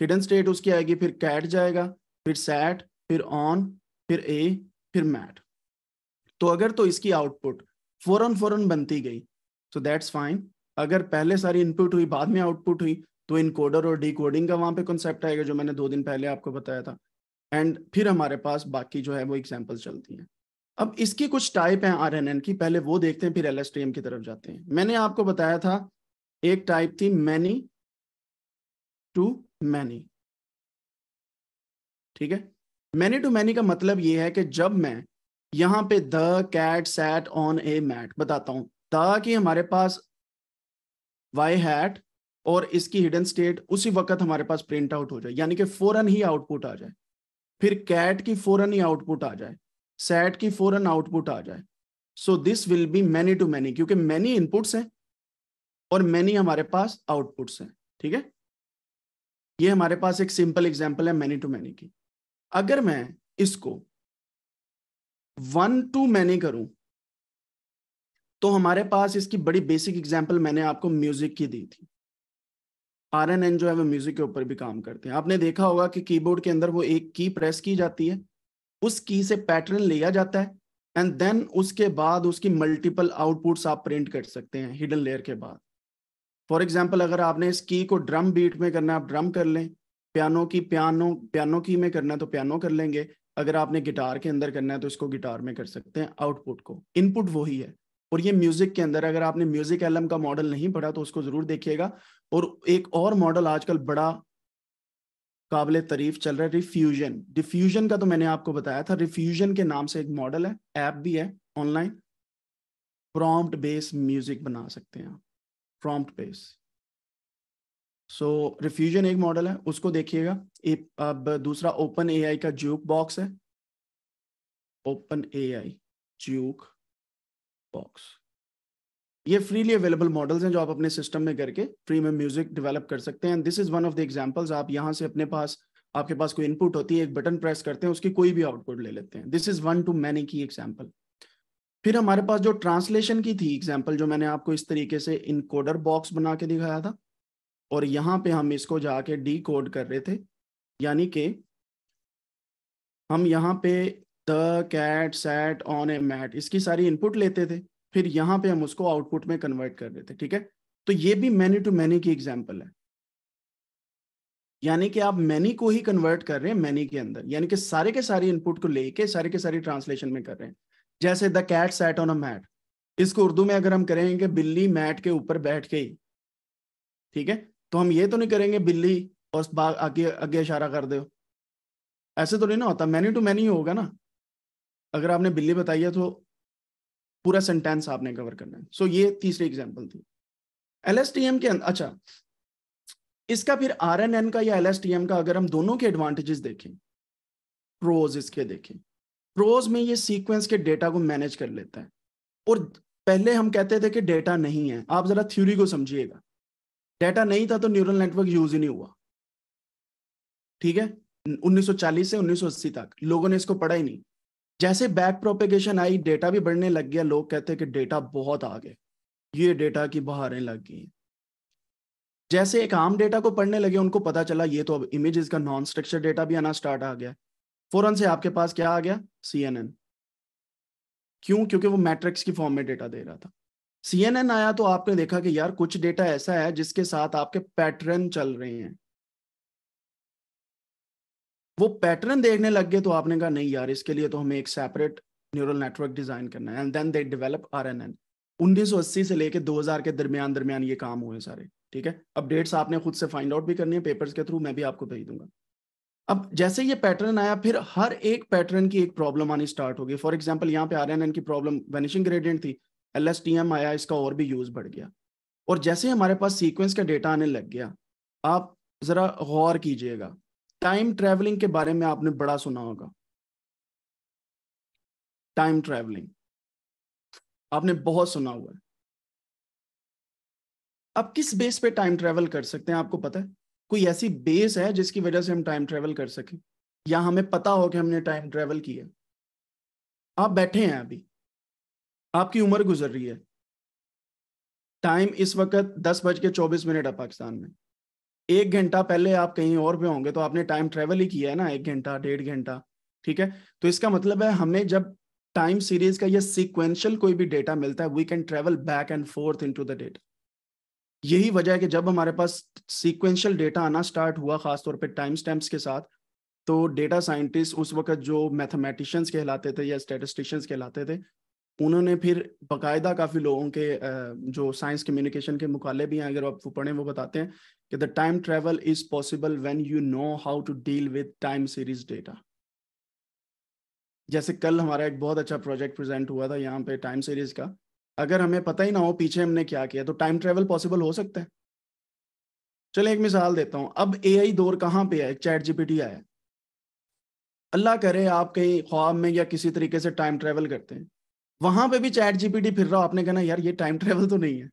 hidden state उसकी आएगी फिर कैट जाएगा फिर सैट फिर ऑन फिर ए फिर मैट तो अगर तो इसकी आउटपुट फौरन फौरन बनती गई तो दैट्स फाइन अगर पहले सारी इनपुट हुई बाद में आउटपुट हुई तो इनकोडर और कोडिंग का वहाँ पे कॉन्सेप्ट आएगा जो मैंने दो दिन पहले आपको बताया था एंड फिर हमारे पास बाकी जो है वो एग्जाम्पल चलती हैं अब इसकी कुछ टाइप हैं आर की पहले वो देखते हैं फिर एल की तरफ जाते हैं मैंने आपको बताया था एक टाइप थी मैनी टू मैनी ठीक है मैनी टू मैनी का मतलब ये है कि जब मैं यहाँ पे the cat sat on a mat बताता हूं ताकि हमारे पास वाई हैट और इसकी हिडन स्टेट उसी वक्त हमारे पास प्रिंट आउट हो जाए यानी कि फोरन ही आउटपुट आ जाए फिर कैट की फोरन ही आउटपुट आ जाए सैट की फोरन आउटपुट आ जाए so this will be many to many क्योंकि मैनी इनपुट्स हैं और मैनी हमारे पास आउटपुट्स हैं ठीक है ये हमारे पास एक सिंपल एग्जाम्पल है मैनी टू मैनी की अगर मैं इसको वन टू मैनी करूं तो हमारे पास इसकी बड़ी बेसिक एग्जाम्पल मैंने आपको म्यूजिक की दी थी आर एन एन जो है वो म्यूजिक के ऊपर भी काम करते हैं आपने देखा होगा कि कीबोर्ड के अंदर वो एक की प्रेस की जाती है उस की से पैटर्न लिया जाता है एंड देन उसके बाद उसकी मल्टीपल आउटपुट्स आप प्रिंट कर सकते हैं हिडन लेयर के बाद फॉर एग्जाम्पल अगर आपने इस की को ड्रम बीट में करना है आप ड्रम कर लें पियानो की पियानो पियानो की में करना है तो पियानो कर लेंगे अगर आपने गिटार के अंदर करना है तो इसको गिटार में कर सकते हैं आउटपुट को इनपुट वही है और ये म्यूजिक के अंदर अगर आपने म्यूजिक एलम का मॉडल नहीं पढ़ा तो उसको जरूर देखिएगा और एक और मॉडल आजकल बड़ा काबिल तरीफ चल रहा है रिफ्यूजन रिफ्यूजन का तो मैंने आपको बताया था रिफ्यूजन के नाम से एक मॉडल है ऐप भी है ऑनलाइन प्रॉम्प्ट बेस्ड म्यूजिक बना सकते हैं आप प्रॉम्प्ट बेस सो रिफ्यूजन एक मॉडल है उसको देखिएगा अब दूसरा ओपन एआई का ज्यूक बॉक्स है ओपन एआई ज्यूक बॉक्स ये फ्रीली अवेलेबल मॉडल्स हैं जो आप अपने सिस्टम में करके फ्री में म्यूजिक डेवलप कर सकते हैं this is one of the examples आप यहां से अपने पास आपके पास कोई इनपुट होती है एक बटन प्रेस करते हैं उसकी कोई भी आउटपुट ले लेते हैं this is one to many की एग्जाम्पल फिर हमारे पास जो ट्रांसलेशन की थी एग्जाम्पल जो मैंने आपको इस तरीके से इनकोडर बॉक्स बना के दिखाया था और यहाँ पे हम इसको जाके डी कोड कर रहे थे यानी कि हम यहाँ पे the cat sat on a mat इसकी सारी इनपुट लेते थे फिर यहाँ पे हम उसको आउटपुट में कन्वर्ट कर रहे थे ठीक है तो ये भी मैनी टू मैनी की एग्जाम्पल है यानी कि आप मैनी को ही कन्वर्ट कर रहे हैं मैनी के अंदर यानी कि सारे के सारे इनपुट को लेके सारे के सारे ट्रांसलेशन में कर रहे हैं जैसे the cat sat on a mat इसको उर्दू में अगर हम करेंगे बिल्ली मैट के ऊपर बैठ के ही ठीक है तो हम ये तो नहीं करेंगे बिल्ली और आगे आगे इशारा कर दो ऐसे तो नहीं ना होता मैनी टू मैनी होगा ना अगर आपने बिल्ली बताई है तो पूरा सेंटेंस आपने कवर करना है सो so, ये तीसरी एग्जाम्पल थी एल एस टी एम के अं-, अच्छा इसका फिर आर एन एन का या एल एस टी एम का अगर हम दोनों के एडवांटेजेस देखें प्रोज इसके देखें प्रोज में ये सीक्वेंस के डेटा को मैनेज कर लेता है और पहले हम कहते थे कि डेटा नहीं है आप जरा थ्योरी को समझिएगा डेटा नहीं था तो न्यूरल नेटवर्क यूज ही नहीं हुआ ठीक है 1940 से 1980 तक लोगों ने इसको पढ़ा ही नहीं जैसे बैक प्रोपेगेशन आई डेटा भी बढ़ने लग गया लोग कहते हैं कि डेटा बहुत आगे ये डेटा की बहारें लग गई जैसे एक आम डेटा को पढ़ने लगे उनको पता चला ये तो अब इमेजेस का नॉन स्ट्रक्चर डेटा भी आना स्टार्ट आ गया फौरन से आपके पास क्या आ गया सी एन एन क्यों क्योंकि वो मैट्रिक्स की फॉर्म में डेटा दे रहा था सी एन एन आया तो आपने देखा कि यार कुछ डेटा ऐसा है जिसके साथ आपके पैटर्न चल रहे हैं वो पैटर्न देखने लग गए तो आपने कहा नहीं यार इसके लिए तो हमें एक सेपरेट न्यूरल नेटवर्क डिजाइन करना है and then they develop R N N 1980 से लेके 2000 के दरमियान दरमियान ये काम हुए सारे ठीक है अपडेट्स आपने खुद से फाइंड आउट भी करनी है पेपर्स के थ्रू मैं भी आपको भेज दूंगा अब जैसे ये पैटर्न आया फिर हर एक पैटर्न की एक प्रॉब्लम आनी स्टार्ट होगी फॉर एग्जाम्पल यहाँ पे आर एन एन की प्रॉब्लम वेनिशिंग ग्रेडियंट थी एल एस टी एम आया इसका और भी यूज बढ़ गया और जैसे हमारे पास सीक्वेंस का डेटा आने लग गया आप जरा गौर कीजिएगा टाइम ट्रेवलिंग के बारे में आपने बड़ा सुना होगा टाइम ट्रेवलिंग आपने बहुत सुना हुआ है आप किस बेस पे टाइम ट्रेवल कर सकते हैं आपको पता है कोई ऐसी बेस है जिसकी वजह से हम टाइम ट्रेवल कर सकें या हमें पता हो कि हमने टाइम ट्रेवल किया आप बैठे हैं अभी आपकी उम्र गुजर रही है टाइम इस वक्त दस बज के चौबीस मिनट है पाकिस्तान में एक घंटा पहले आप कहीं और पे होंगे तो आपने टाइम ट्रेवल ही किया है ना एक घंटा डेढ़ घंटा ठीक है तो इसका मतलब है हमें जब टाइम सीरीज का या सीक्वेंशियल कोई भी डेटा मिलता है we can travel back and forth to the data यही वजह है कि जब हमारे पास सीक्वेंशियल डेटा आना स्टार्ट हुआ खासतौर पर टाइम स्टैम्प्स के साथ तो डेटा साइंटिस्ट उस वक्त जो मैथमेटिशियंस कहलाते थे या स्टेटिस्टिशियंस कहलाते थे उन्होंने फिर बाकायदा काफ़ी लोगों के जो साइंस कम्युनिकेशन के मुकाले भी हैं अगर आप वो पढ़ें वो बताते हैं कि the time travel is possible when you know how to deal with time series data जैसे कल हमारा एक बहुत अच्छा प्रोजेक्ट प्रेजेंट हुआ था यहाँ पे टाइम सीरीज का अगर हमें पता ही ना हो पीछे हमने क्या किया तो टाइम ट्रेवल पॉसिबल हो सकता है चले एक मिसाल देता हूं अब एआई दौर कहाँ पे है चैट जीपीटी आया अल्लाह करे आप कहीं ख्वाब में या किसी तरीके से टाइम ट्रेवल करते हैं वहां पे भी चैट जीपीटी फिर रहा आपने कहना यार ये टाइम ट्रेवल तो नहीं है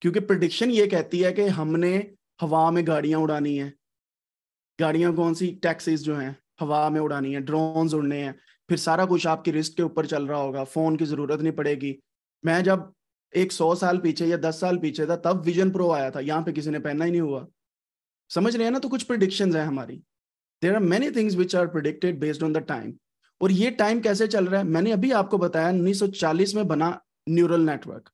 क्योंकि प्रडिक्शन ये कहती है कि हमने हवा में गाड़ियां उड़ानी है गाड़ियां कौन सी टैक्सीज जो हैं हवा में उड़ानी है ड्रोन्स उड़ने हैं फिर सारा कुछ आपकी रिस्क के ऊपर चल रहा होगा फोन की जरूरत नहीं पड़ेगी मैं जब एक सौ साल पीछे या दस साल पीछे था तब विजन प्रो आया था यहाँ पे किसी ने पहनना ही नहीं हुआ समझ रहे हैं ना तो कुछ प्रिडिक्शन है हमारी there are many things which are predicted based on the time और ये टाइम कैसे चल रहा है मैंने अभी आपको बताया 1940 में बना न्यूरल नेटवर्क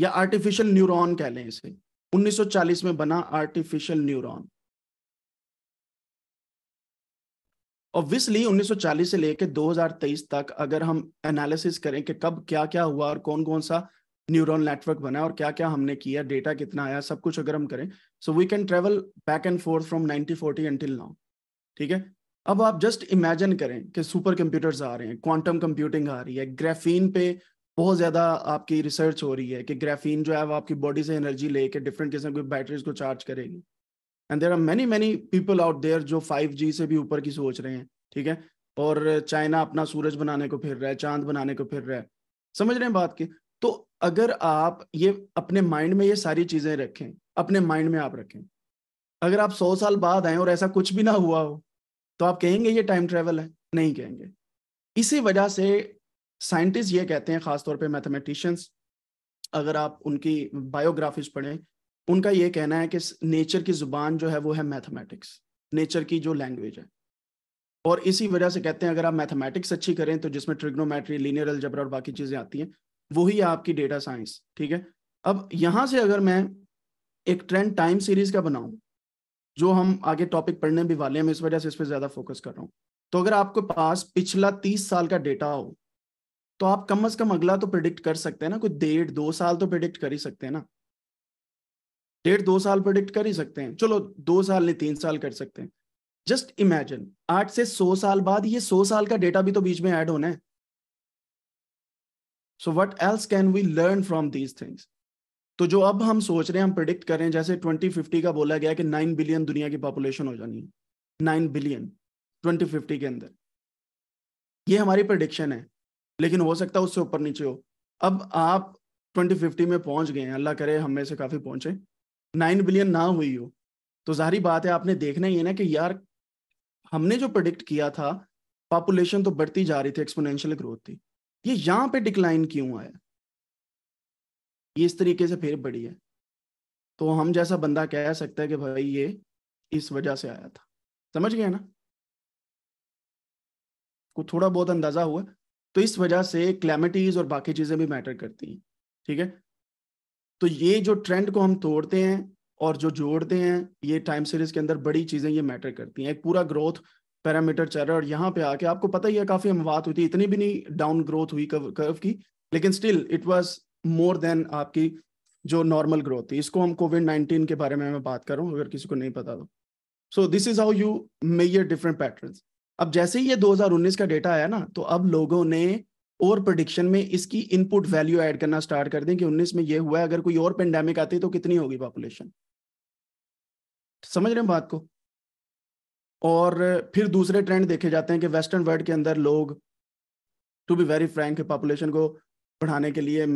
या आर्टिफिशियल न्यूरॉन कह लें इसे 1940 में बना आर्टिफिशियल न्यूरॉन ऑब्वियसली 1940 से लेकर 2023 तक अगर हम एनालिसिस करें कि कब क्या क्या हुआ और कौन कौन सा न्यूरॉन नेटवर्क बना और क्या क्या हमने किया डेटा कितना आया सब कुछ अगर हम करें so we can travel back and forth from forty until now ठीक है अब आप जस्ट इमेजिन करें कि सुपर कंप्यूटर्स आ रहे हैं क्वांटम कंप्यूटिंग आ रही है ग्राफीन पे बहुत ज़्यादा आपकी रिसर्च हो रही है कि ग्राफीन जो है वो आपकी बॉडी से एनर्जी लेके डिफरेंट किस्म की बैटरीज को चार्ज करेगी and there are many many people out there जो जी से भी ऊपर की सोच रहे हैं ठीक है और चाइना अपना सूरज बनाने को फिर रहा है चांद बनाने को फिर रहा है समझ रहे हैं बात की तो अगर आप ये अपने माइंड में ये सारी चीजें रखें अपने माइंड में आप रखें अगर आप सौ साल बाद आए और ऐसा कुछ भी ना हुआ हो तो आप कहेंगे ये टाइम ट्रेवल है नहीं कहेंगे इसी वजह से साइंटिस्ट ये कहते हैं खासतौर पे मैथमेटिशियंस अगर आप उनकी बायोग्राफीज पढ़ें उनका ये कहना है कि नेचर की जुबान जो है वो है मैथमेटिक्स नेचर की जो लैंग्वेज है और इसी वजह से कहते हैं अगर आप मैथमेटिक्स अच्छी करें तो जिसमें ट्रिग्नोमेट्री लीनियर अलजबरा और बाकी चीज़ें आती हैं वही है आपकी डेटा साइंस ठीक है अब यहाँ से अगर मैं एक ट्रेंड टाइम सीरीज का बनाऊँ जो हम आगे टॉपिक पढ़ने भी वाले हैं मैं इस वजह से इस पर ज़्यादा फोकस कर रहा हूँ तो अगर आपके पास पिछला तीस साल का डेटा हो तो आप कम अज कम अगला तो प्रिडिक्ट कर सकते हैं ना कोई डेढ़ दो साल तो प्रिडिक्ट कर ही सकते हैं ना डेढ़ दो साल प्रोडिक्ट कर ही सकते हैं चलो दो साल नहीं तीन साल कर सकते हैं जस्ट इमेजिन आठ से सौ साल बाद ये सौ साल का डेटा भी तो बीच में ऐड होना है so what else can we learn from these things तो जो अब हम सोच रहे हैं हम प्रिडिक्ट कर रहे हैं जैसे 2050 का बोला गया कि 9 बिलियन दुनिया की पॉपुलेशन हो जानी है 9 बिलियन 2050 के अंदर ये हमारी प्रडिक्शन है लेकिन हो सकता है उससे ऊपर नीचे हो अब आप 2050 में पहुंच गए हैं अल्लाह करे हम में से काफ़ी पहुंचे नाइन बिलियन ना हुई हो तो जाहरी बात है आपने देखना ही है ना कि यार हमने जो प्रोडिक्ट किया था पॉपुलेशन तो बढ़ती जा रही थी एक्सपोनेंशियल ग्रोथ थी ये यहाँ पे डिक्लाइन क्यों आया ये इस तरीके से फिर बढ़ी है तो हम जैसा बंदा कह सकता है कि भाई ये इस वजह से आया था समझ गया ना को थोड़ा बहुत अंदाजा हुआ तो इस वजह से क्लैमिटीज और बाकी चीजें भी मैटर करती हैं ठीक है तो ये जो ट्रेंड को हम तोड़ते हैं और जो जोड़ते हैं ये टाइम सीरीज के अंदर बड़ी चीजें ये मैटर करती हैं एक पूरा ग्रोथ पैरामीटर चल रहा है और यहाँ पे आके आपको पता ही है काफी बात हुई थी इतनी भी नहीं डाउन ग्रोथ हुई कर्व, कर्व की लेकिन still it was more than आपकी जो नॉर्मल ग्रोथ थी इसको हम कोविड नाइनटीन के बारे में मैं बात कर रहा हूँ अगर किसी को नहीं पता तो so this is how you measure different pattern अब जैसे ही ये 2019 का डेटा आया ना तो अब लोगों ने और प्रोडिक्शन में इसकी इनपुट वैल्यू ऐड करना स्टार्ट कर दें कि 19 में ये हुआ है अगर कोई और पेंडेमिक आती है तो कितनी होगी पॉपुलेशन समझ रहे हैं बात को और फिर दूसरे ट्रेंड देखे जाते हैं कि वेस्टर्न वर्ल्ड के अंदर लोग to be very frank population को बढ़ाने के लिए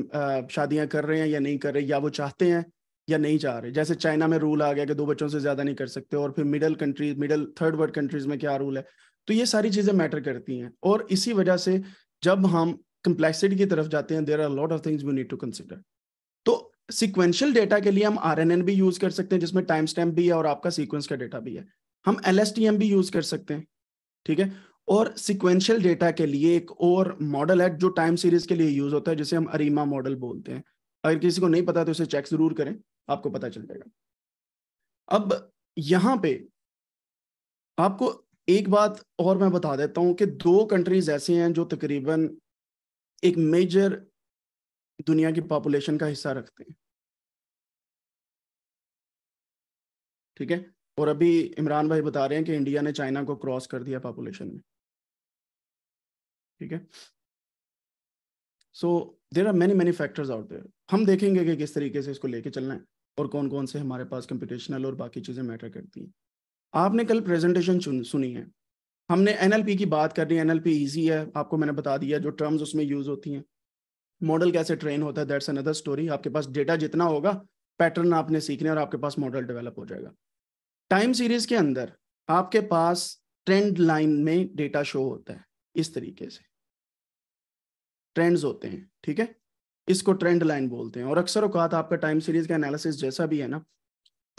शादियां कर रहे हैं या नहीं कर रहे या वो चाहते हैं या नहीं चाह रहे जैसे चाइना में रूल आ गया कि दो बच्चों से ज्यादा नहीं कर सकते और फिर middle countries middle third world countries में क्या रूल है तो ये सारी चीजें मैटर करती हैं और इसी वजह से जब हम कंप्लेक्सिटी की तरफ जाते हैं there are lot of things we need to consider तो सिक्वेंशियल डेटा के लिए हम आर भी यूज कर सकते हैं जिसमें टाइम स्टैम्प भी है और आपका सीक्वेंस का डेटा भी है हम एल भी यूज कर सकते हैं ठीक है और सिक्वेंशियल डेटा के लिए एक और मॉडल है जो टाइम सीरीज के लिए यूज होता है जिसे हम अरीमा मॉडल बोलते हैं अगर किसी को नहीं पता तो उसे चेक जरूर करें आपको पता चल जाएगा अब यहां पे आपको एक बात और मैं बता देता हूं कि दो कंट्रीज ऐसे हैं जो तकरीबन एक मेजर दुनिया की पॉपुलेशन का हिस्सा रखते हैं ठीक है और अभी इमरान भाई बता रहे हैं कि इंडिया ने चाइना को क्रॉस कर दिया पॉपुलेशन में ठीक है so there are many many factors out there हम देखेंगे कि किस तरीके से इसको लेके चलना है और कौन कौन से हमारे पास कंप्यूटेशनल और बाकी चीज़ें मैटर करती हैं आपने कल प्रेजेंटेशन सुनी है हमने एनएलपी की बात करनी है एनएलपी इजी है आपको मैंने बता दिया जो टर्म्स उसमें यूज होती हैं मॉडल कैसे ट्रेन होता है दैट्स अनदर स्टोरी आपके पास डेटा जितना होगा पैटर्न आपने सीखने और आपके पास मॉडल डेवलप हो जाएगा टाइम सीरीज के अंदर आपके पास ट्रेंड लाइन में डेटा शो होता है इस तरीके से ट्रेंड्स होते हैं ठीक है इसको ट्रेंड लाइन बोलते हैं और अक्सर औकात आपका टाइम सीरीज का एनालिसिस जैसा भी है ना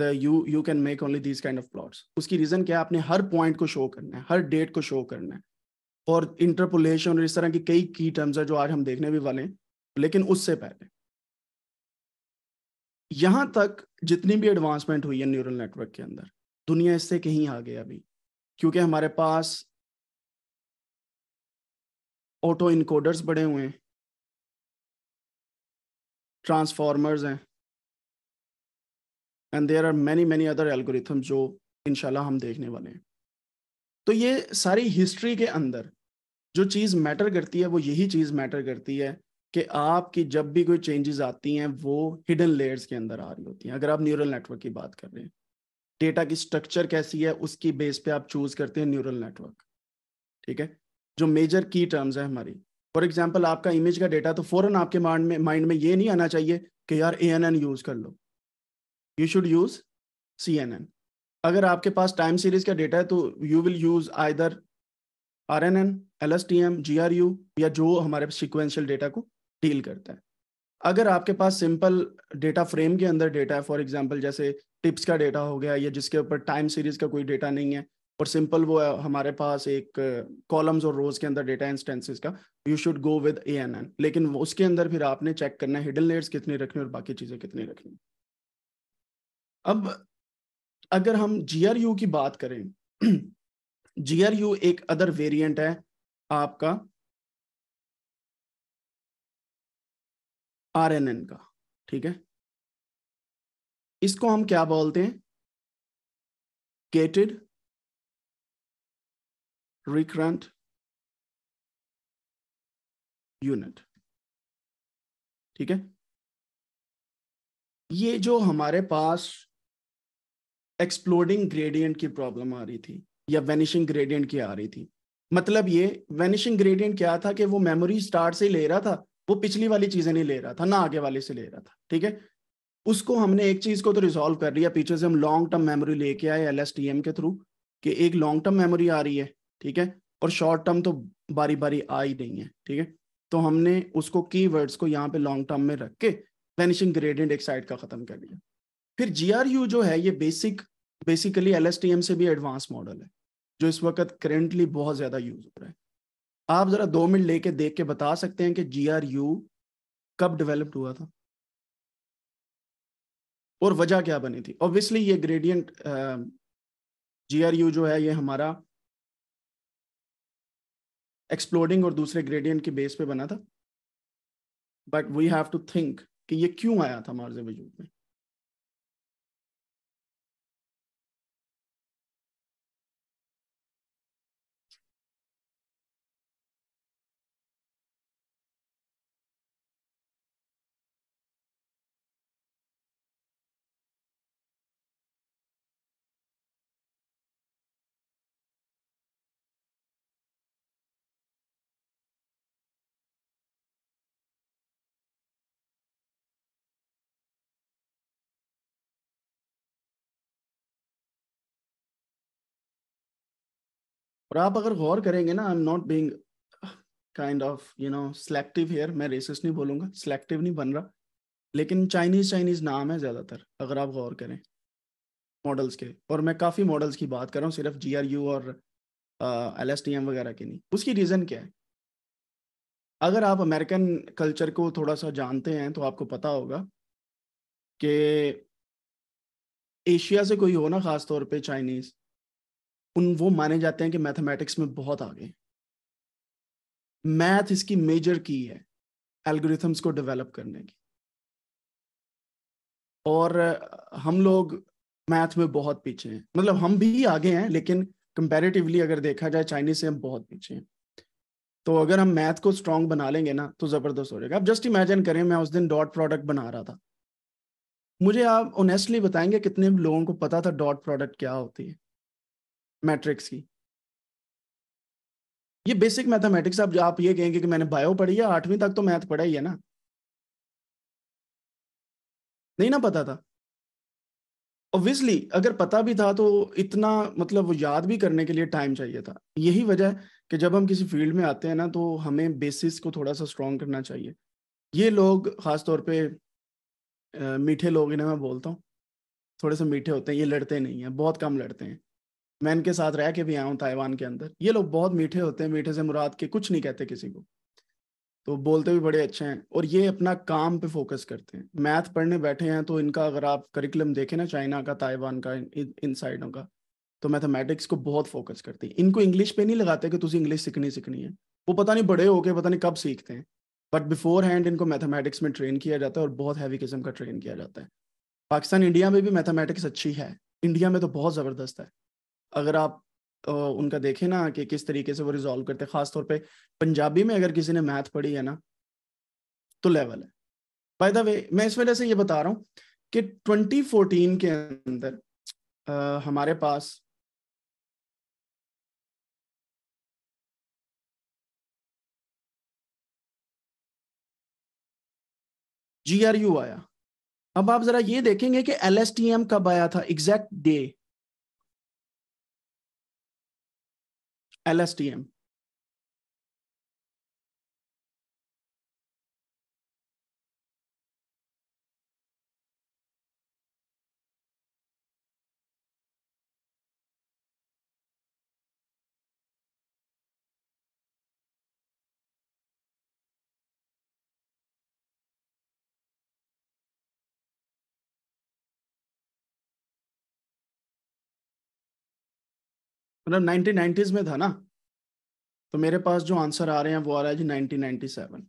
the you you can make only these kind of plots उसकी रीजन क्या है आपने हर पॉइंट को शो करना है हर डेट को शो करना है और इंटरपोलेशन और इस तरह की कई की टर्म्स है जो आज हम देखने भी वाले हैं लेकिन उससे पहले यहां तक जितनी भी एडवांसमेंट हुई है न्यूरल नेटवर्क के अंदर दुनिया इससे कहीं आ गई अभी क्योंकि हमारे पास ऑटो इनकोडर्स बड़े हुए हैं ट्रांसफॉर्मर्स हैं and there are many many other algorithm जो इनशाला हम देखने वाले हैं तो ये सारी हिस्ट्री के अंदर जो चीज़ मैटर करती है वो यही चीज़ मैटर करती है कि आपकी जब भी कोई चेंजेस आती हैं वो हिडन लेयर्स के अंदर आ रही होती हैं अगर आप न्यूरल नेटवर्क की बात कर रहे हैं डेटा की स्ट्रक्चर कैसी है उसकी बेस पे आप चूज करते हैं न्यूरल नेटवर्क ठीक है जो मेजर की टर्म्स है हमारी फॉर एग्जाम्पल आपका इमेज का डेटा तो फौरन आपके माइंड में माइंड में ये नहीं आना चाहिए कि यार ए एन एन यूज़ कर लो you should use C N N अगर आपके पास टाइम सीरीज का डेटा है तो you will use either R N N L S T M G R U या जो हमारे सिक्वेंशियल डेटा को डील करता है अगर आपके पास सिंपल डेटा फ्रेम के अंदर डेटा है फॉर एग्जाम्पल जैसे टिप्स का डेटा हो गया या जिसके ऊपर टाइम सीरीज का कोई डेटा नहीं है और सिंपल वो हमारे पास एक कॉलम्स uh, और रोज के अंदर डेटा इंस्टेंसेस का you should go with A N N लेकिन उसके अंदर फिर आपने चेक करना है हिडन लेयर्स कितनी रखनी और बाकी चीज़ें कितनी रखनी अब अगर हम जीआरयू की बात करें जीआरयू एक अदर वेरिएंट है आपका आरएनएन का ठीक है इसको हम क्या बोलते हैं गेटेड रिक्रंट यूनिट ठीक है ये जो हमारे पास एक्सप्लोडिंग ग्रेडियंट की प्रॉब्लम आ रही थी या वेनिशिंग ग्रेडियंट की आ रही थी मतलब ये वेनिशिंग ग्रेडियंट क्या था कि वो मेमोरी स्टार्ट से ले रहा था वो पिछली वाली चीजें नहीं ले रहा था ना आगे वाले से ले रहा था ठीक है उसको हमने एक चीज को तो रिजोल्व कर लिया पीछे से हम लॉन्ग टर्म मेमोरी लेके आए एल के थ्रू कि एक लॉन्ग टर्म मेमोरी आ रही है ठीक है और शॉर्ट टर्म तो बारी बारी आ ही नहीं है ठीक है तो हमने उसको की को यहाँ पे लॉन्ग टर्म में रख के वेनिशिंग ग्रेडियंट एक साइड का खत्म कर दिया फिर जी जो है ये बेसिक बेसिकली एल से भी एडवांस मॉडल है जो इस वक्त करेंटली बहुत ज़्यादा यूज हो रहा है आप ज़रा दो मिनट लेके देख के बता सकते हैं कि जी कब डेवलप्ड हुआ था और वजह क्या बनी थी ऑब्वियसली ये ग्रेडियंट जी आर यू जो है ये हमारा एक्सप्लोडिंग और दूसरे ग्रेडियंट के बेस पे बना था but we have to think कि ये क्यों आया था मार्ज वजूद में और आप अगर गौर करेंगे ना I am not being kind of you know selective here मैं रेसिस नहीं बोलूंगा सेलेक्टिव नहीं बन रहा लेकिन चाइनीज चाइनीज नाम है ज़्यादातर अगर आप गौर करें मॉडल्स के और मैं काफ़ी मॉडल्स की बात कर रहा हूँ सिर्फ जी और एल uh, एम वगैरह की नहीं उसकी रीज़न क्या है अगर आप अमेरिकन कल्चर को थोड़ा सा जानते हैं तो आपको पता होगा कि एशिया से कोई हो ना ख़ास तौर पे चाइनीज़ उन वो माने जाते हैं कि मैथमेटिक्स में बहुत आगे मैथ इसकी मेजर की है एल्गोरिथम्स को डेवलप करने की और हम लोग मैथ में बहुत पीछे हैं मतलब हम भी आगे हैं लेकिन कंपैरेटिवली अगर देखा जाए चाइनीज से हम बहुत पीछे हैं तो अगर हम मैथ को स्ट्रांग बना लेंगे ना तो जबरदस्त हो जाएगा आप जस्ट इमेजिन करें मैं उस दिन डॉट प्रोडक्ट बना रहा था मुझे आप ऑनेस्टली बताएंगे कितने लोगों को पता था डॉट प्रोडक्ट क्या होती है मैट्रिक्स की ये बेसिक मैथमेटिक्स अब आप ये कहेंगे कि मैंने बायो पढ़ी है आठवीं तक तो मैथ पढ़ा ही है ना नहीं ना पता था ऑब्वियसली अगर पता भी था तो इतना मतलब वो याद भी करने के लिए टाइम चाहिए था यही वजह है कि जब हम किसी फील्ड में आते हैं ना तो हमें बेसिस को थोड़ा सा स्ट्रॉन्ग करना चाहिए ये लोग ख़ास तौर पे आ, मीठे लोग इन्हें मैं बोलता हूँ थोड़े से मीठे होते हैं ये लड़ते नहीं हैं बहुत कम लड़ते हैं मैं इनके साथ रह के भी आया हूँ ताइवान के अंदर ये लोग बहुत मीठे होते हैं मीठे से मुराद के कुछ नहीं कहते किसी को तो बोलते भी बड़े अच्छे हैं और ये अपना काम पे फोकस करते हैं मैथ पढ़ने बैठे हैं तो इनका अगर आप करिकुलम देखें ना चाइना का ताइवान का इन, इन साइडों का तो मैथमेटिक्स को बहुत फोकस करते हैं इनको इंग्लिश पे नहीं लगाते कि तुझे इंग्लिश सीखनी सीखनी है वो पता नहीं बड़े हो गए पता नहीं कब सीखते हैं बट बिफोर हैंड इनको मैथमेटिक्स में ट्रेन किया जाता है और बहुत हैवी किस्म का ट्रेन किया जाता है पाकिस्तान इंडिया में भी मैथमेटिक्स अच्छी है इंडिया में तो बहुत ज़बरदस्त है अगर आप उनका देखें ना कि किस तरीके से वो रिजोल्व करते हैं खासतौर पर पंजाबी में अगर किसी ने मैथ पढ़ी है ना तो लेवल है बाय द वे मैं इस वजह से ये बता रहा हूँ कि 2014 के अंदर आ, हमारे पास जी आर यू आया अब आप जरा ये देखेंगे कि एल एस टी एम कब आया था एग्जैक्ट डे LSTM मतलब नाइनटीन नाइन्टीज में था ना तो मेरे पास जो आंसर आ रहे हैं वो आ रहा है जी नाइनटीन नाइन्टी सेवन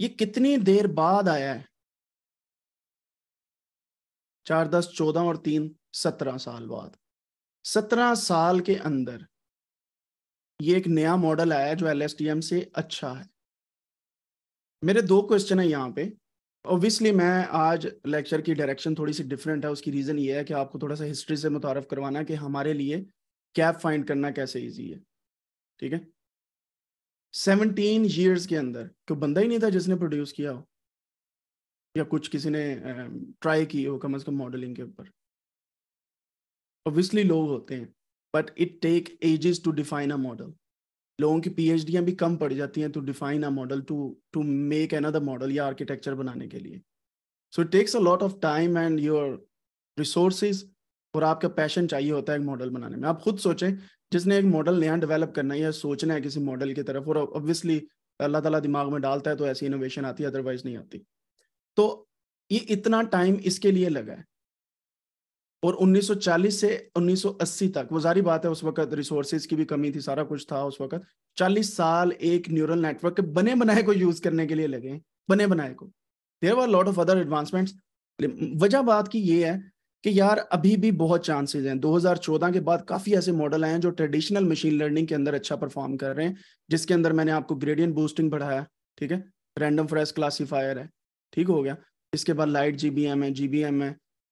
ये कितनी देर बाद आया है चार दस चौदह और तीन सत्रह साल बाद सत्रह साल के अंदर ये एक नया मॉडल आया जो एल से अच्छा है मेरे दो क्वेश्चन है यहाँ पे ऑब्वियसली मैं आज लेक्चर की डायरेक्शन थोड़ी सी डिफरेंट है उसकी रीज़न ये है कि आपको थोड़ा सा हिस्ट्री से मुतारफ करवाना कि हमारे लिए कैप फाइंड करना कैसे ईजी है ठीक है सेवनटीन ईयर्स के अंदर कोई बंदा ही नहीं था जिसने प्रोड्यूस किया हो या कुछ किसी ने ट्राई की हो कम अज़ कम मॉडलिंग के ऊपर ऑब्वियसली लोग होते हैं but it take ages to define a model लोगों की पी भी कम पड़ जाती हैं to define a model to to make an model या आर्किटेक्चर बनाने के लिए so it takes a lot of time and your resources और आपका पैशन चाहिए होता है एक मॉडल बनाने में आप खुद सोचें जिसने एक मॉडल नया डेवलप करना है या सोचना है किसी मॉडल की तरफ और ऑब्वियसली अल्लाह ताला दिमाग में डालता है तो ऐसी इनोवेशन आती है अदरवाइज नहीं आती तो ये इतना टाइम इसके लिए लगा है और 1940 से 1980 तक वो जारी बात है उस वक्त रिसोर्सेज की भी कमी थी सारा कुछ था उस वक्त 40 साल एक न्यूरल नेटवर्क के बने बनाए को यूज करने के लिए लगे बने बनाए को there are lot of other advancements वजह बात की ये है कि यार अभी भी बहुत चांसेस हैं 2014 के बाद काफ़ी ऐसे मॉडल आए हैं जो ट्रेडिशनल मशीन लर्निंग के अंदर अच्छा परफॉर्म कर रहे हैं जिसके अंदर मैंने आपको ग्रेडियंट बूस्टिंग पढ़ाया ठीक है रैंडम फ्रेश क्लासीफायर है ठीक हो गया इसके बाद लाइट जी है जी है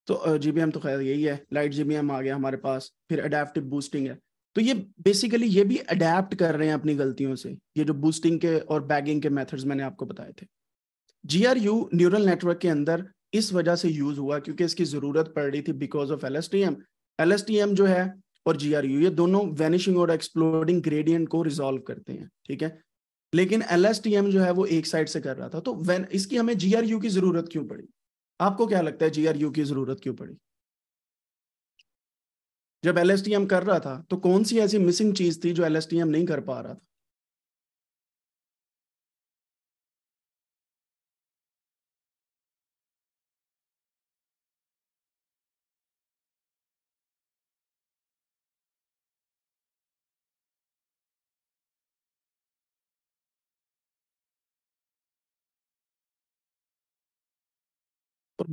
तो जीबीएम तो खैर यही है लाइट जीबीएम आ गया हमारे पास फिर अडेप्टिव बूस्टिंग है तो ये बेसिकली ये भी अडेप्ट कर रहे हैं अपनी गलतियों से ये जो बूस्टिंग के और बैगिंग के मेथड्स मैंने आपको बताए थे G R U neural network के अंदर इस वजह से यूज हुआ क्योंकि इसकी जरूरत पड़ रही थी because of L S T M L S T M जो है और जी आर यू ये दोनों वेनिशिंग और एक्सप्लोरिंग ग्रेडियंट को रिजोल्व करते हैं ठीक है लेकिन एल एस टी एम जो है वो एक साइड से कर रहा था तो इसकी हमें जी आर यू की जरूरत क्यों पड़ी आपको क्या लगता है जीआरयू की जरूरत क्यों पड़ी जब एल कर रहा था तो कौन सी ऐसी मिसिंग चीज थी जो एल नहीं कर पा रहा था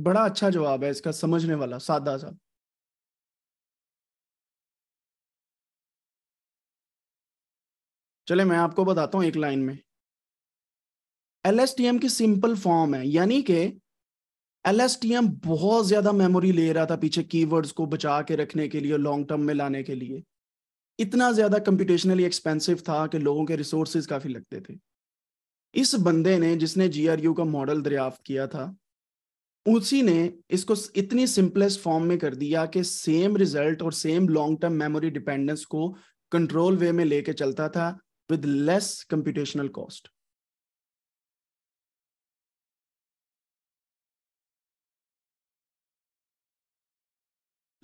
बड़ा अच्छा जवाब है इसका समझने वाला सादा सा चले मैं आपको बताता हूं एक लाइन में एल की सिंपल फॉर्म है यानी कि एल बहुत ज्यादा मेमोरी ले रहा था पीछे कीवर्ड्स को बचा के रखने के लिए लॉन्ग टर्म में लाने के लिए इतना ज्यादा कंप्यूटेशनली एक्सपेंसिव था कि लोगों के रिसोर्सेज काफी लगते थे इस बंदे ने जिसने जीआरयू का मॉडल दरियाफ्त किया था उसी ने इसको इतनी सिंपलेस्ट फॉर्म में कर दिया कि सेम रिजल्ट और same long term memory dependence को कंट्रोल वे में लेके चलता था with less computational cost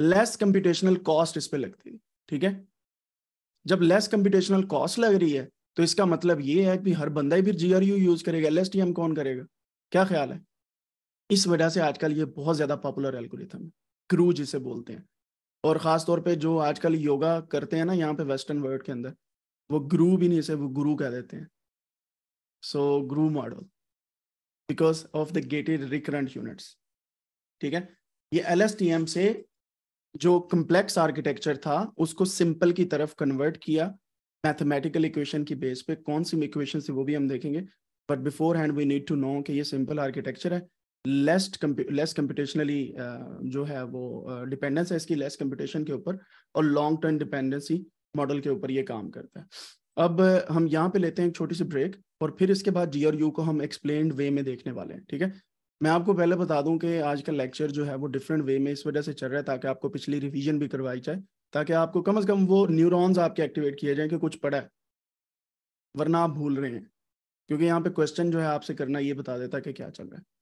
less computational cost इस पे लगती है ठीक है जब लेस कंप्यूटेशनल कॉस्ट लग रही है तो इसका मतलब ये है कि हर बंदा ही फिर जीआरयू यूज करेगा एल कौन करेगा क्या ख्याल है इस वजह से आजकल ये बहुत ज़्यादा पॉपुलर एल्गोरिथम है क्रू जिसे बोलते हैं और ख़ास तौर पे जो आजकल योगा करते हैं ना यहाँ पे वेस्टर्न वर्ल्ड के अंदर वो गुरु भी नहीं इसे वो गुरु कह देते हैं so GRU model because of the gated recurrent units ठीक है ये एल से जो कम्प्लेक्स आर्किटेक्चर था उसको सिंपल की तरफ कन्वर्ट किया मैथमेटिकल इक्वेशन की बेस पे कौन सी इक्वेशन थी वो भी हम देखेंगे but before hand we need to know कि ये सिंपल आर्किटेक्चर है लेस लेस कंप्यूटेशनली जो है वो डिपेंडेंस uh, है इसकी लेस कंप्यूटेशन के ऊपर और लॉन्ग टर्म डिपेंडेंसी मॉडल के ऊपर ये काम करता है अब हम यहाँ पे लेते हैं एक छोटी सी ब्रेक और फिर इसके बाद जी और यू को हम एक्सप्लेन वे में देखने वाले हैं ठीक है मैं आपको पहले बता दूं कि आज का लेक्चर जो है वो डिफरेंट वे में इस वजह से चल रहा है ताकि आपको पिछली रिवीजन भी करवाई जाए ताकि आपको कम से कम वो न्यूरॉन्स आपके एक्टिवेट किए जाएं कि कुछ पढ़ा है वरना आप भूल रहे हैं क्योंकि यहाँ पे क्वेश्चन जो है आपसे करना ये बता देता है कि क्या चल रहा है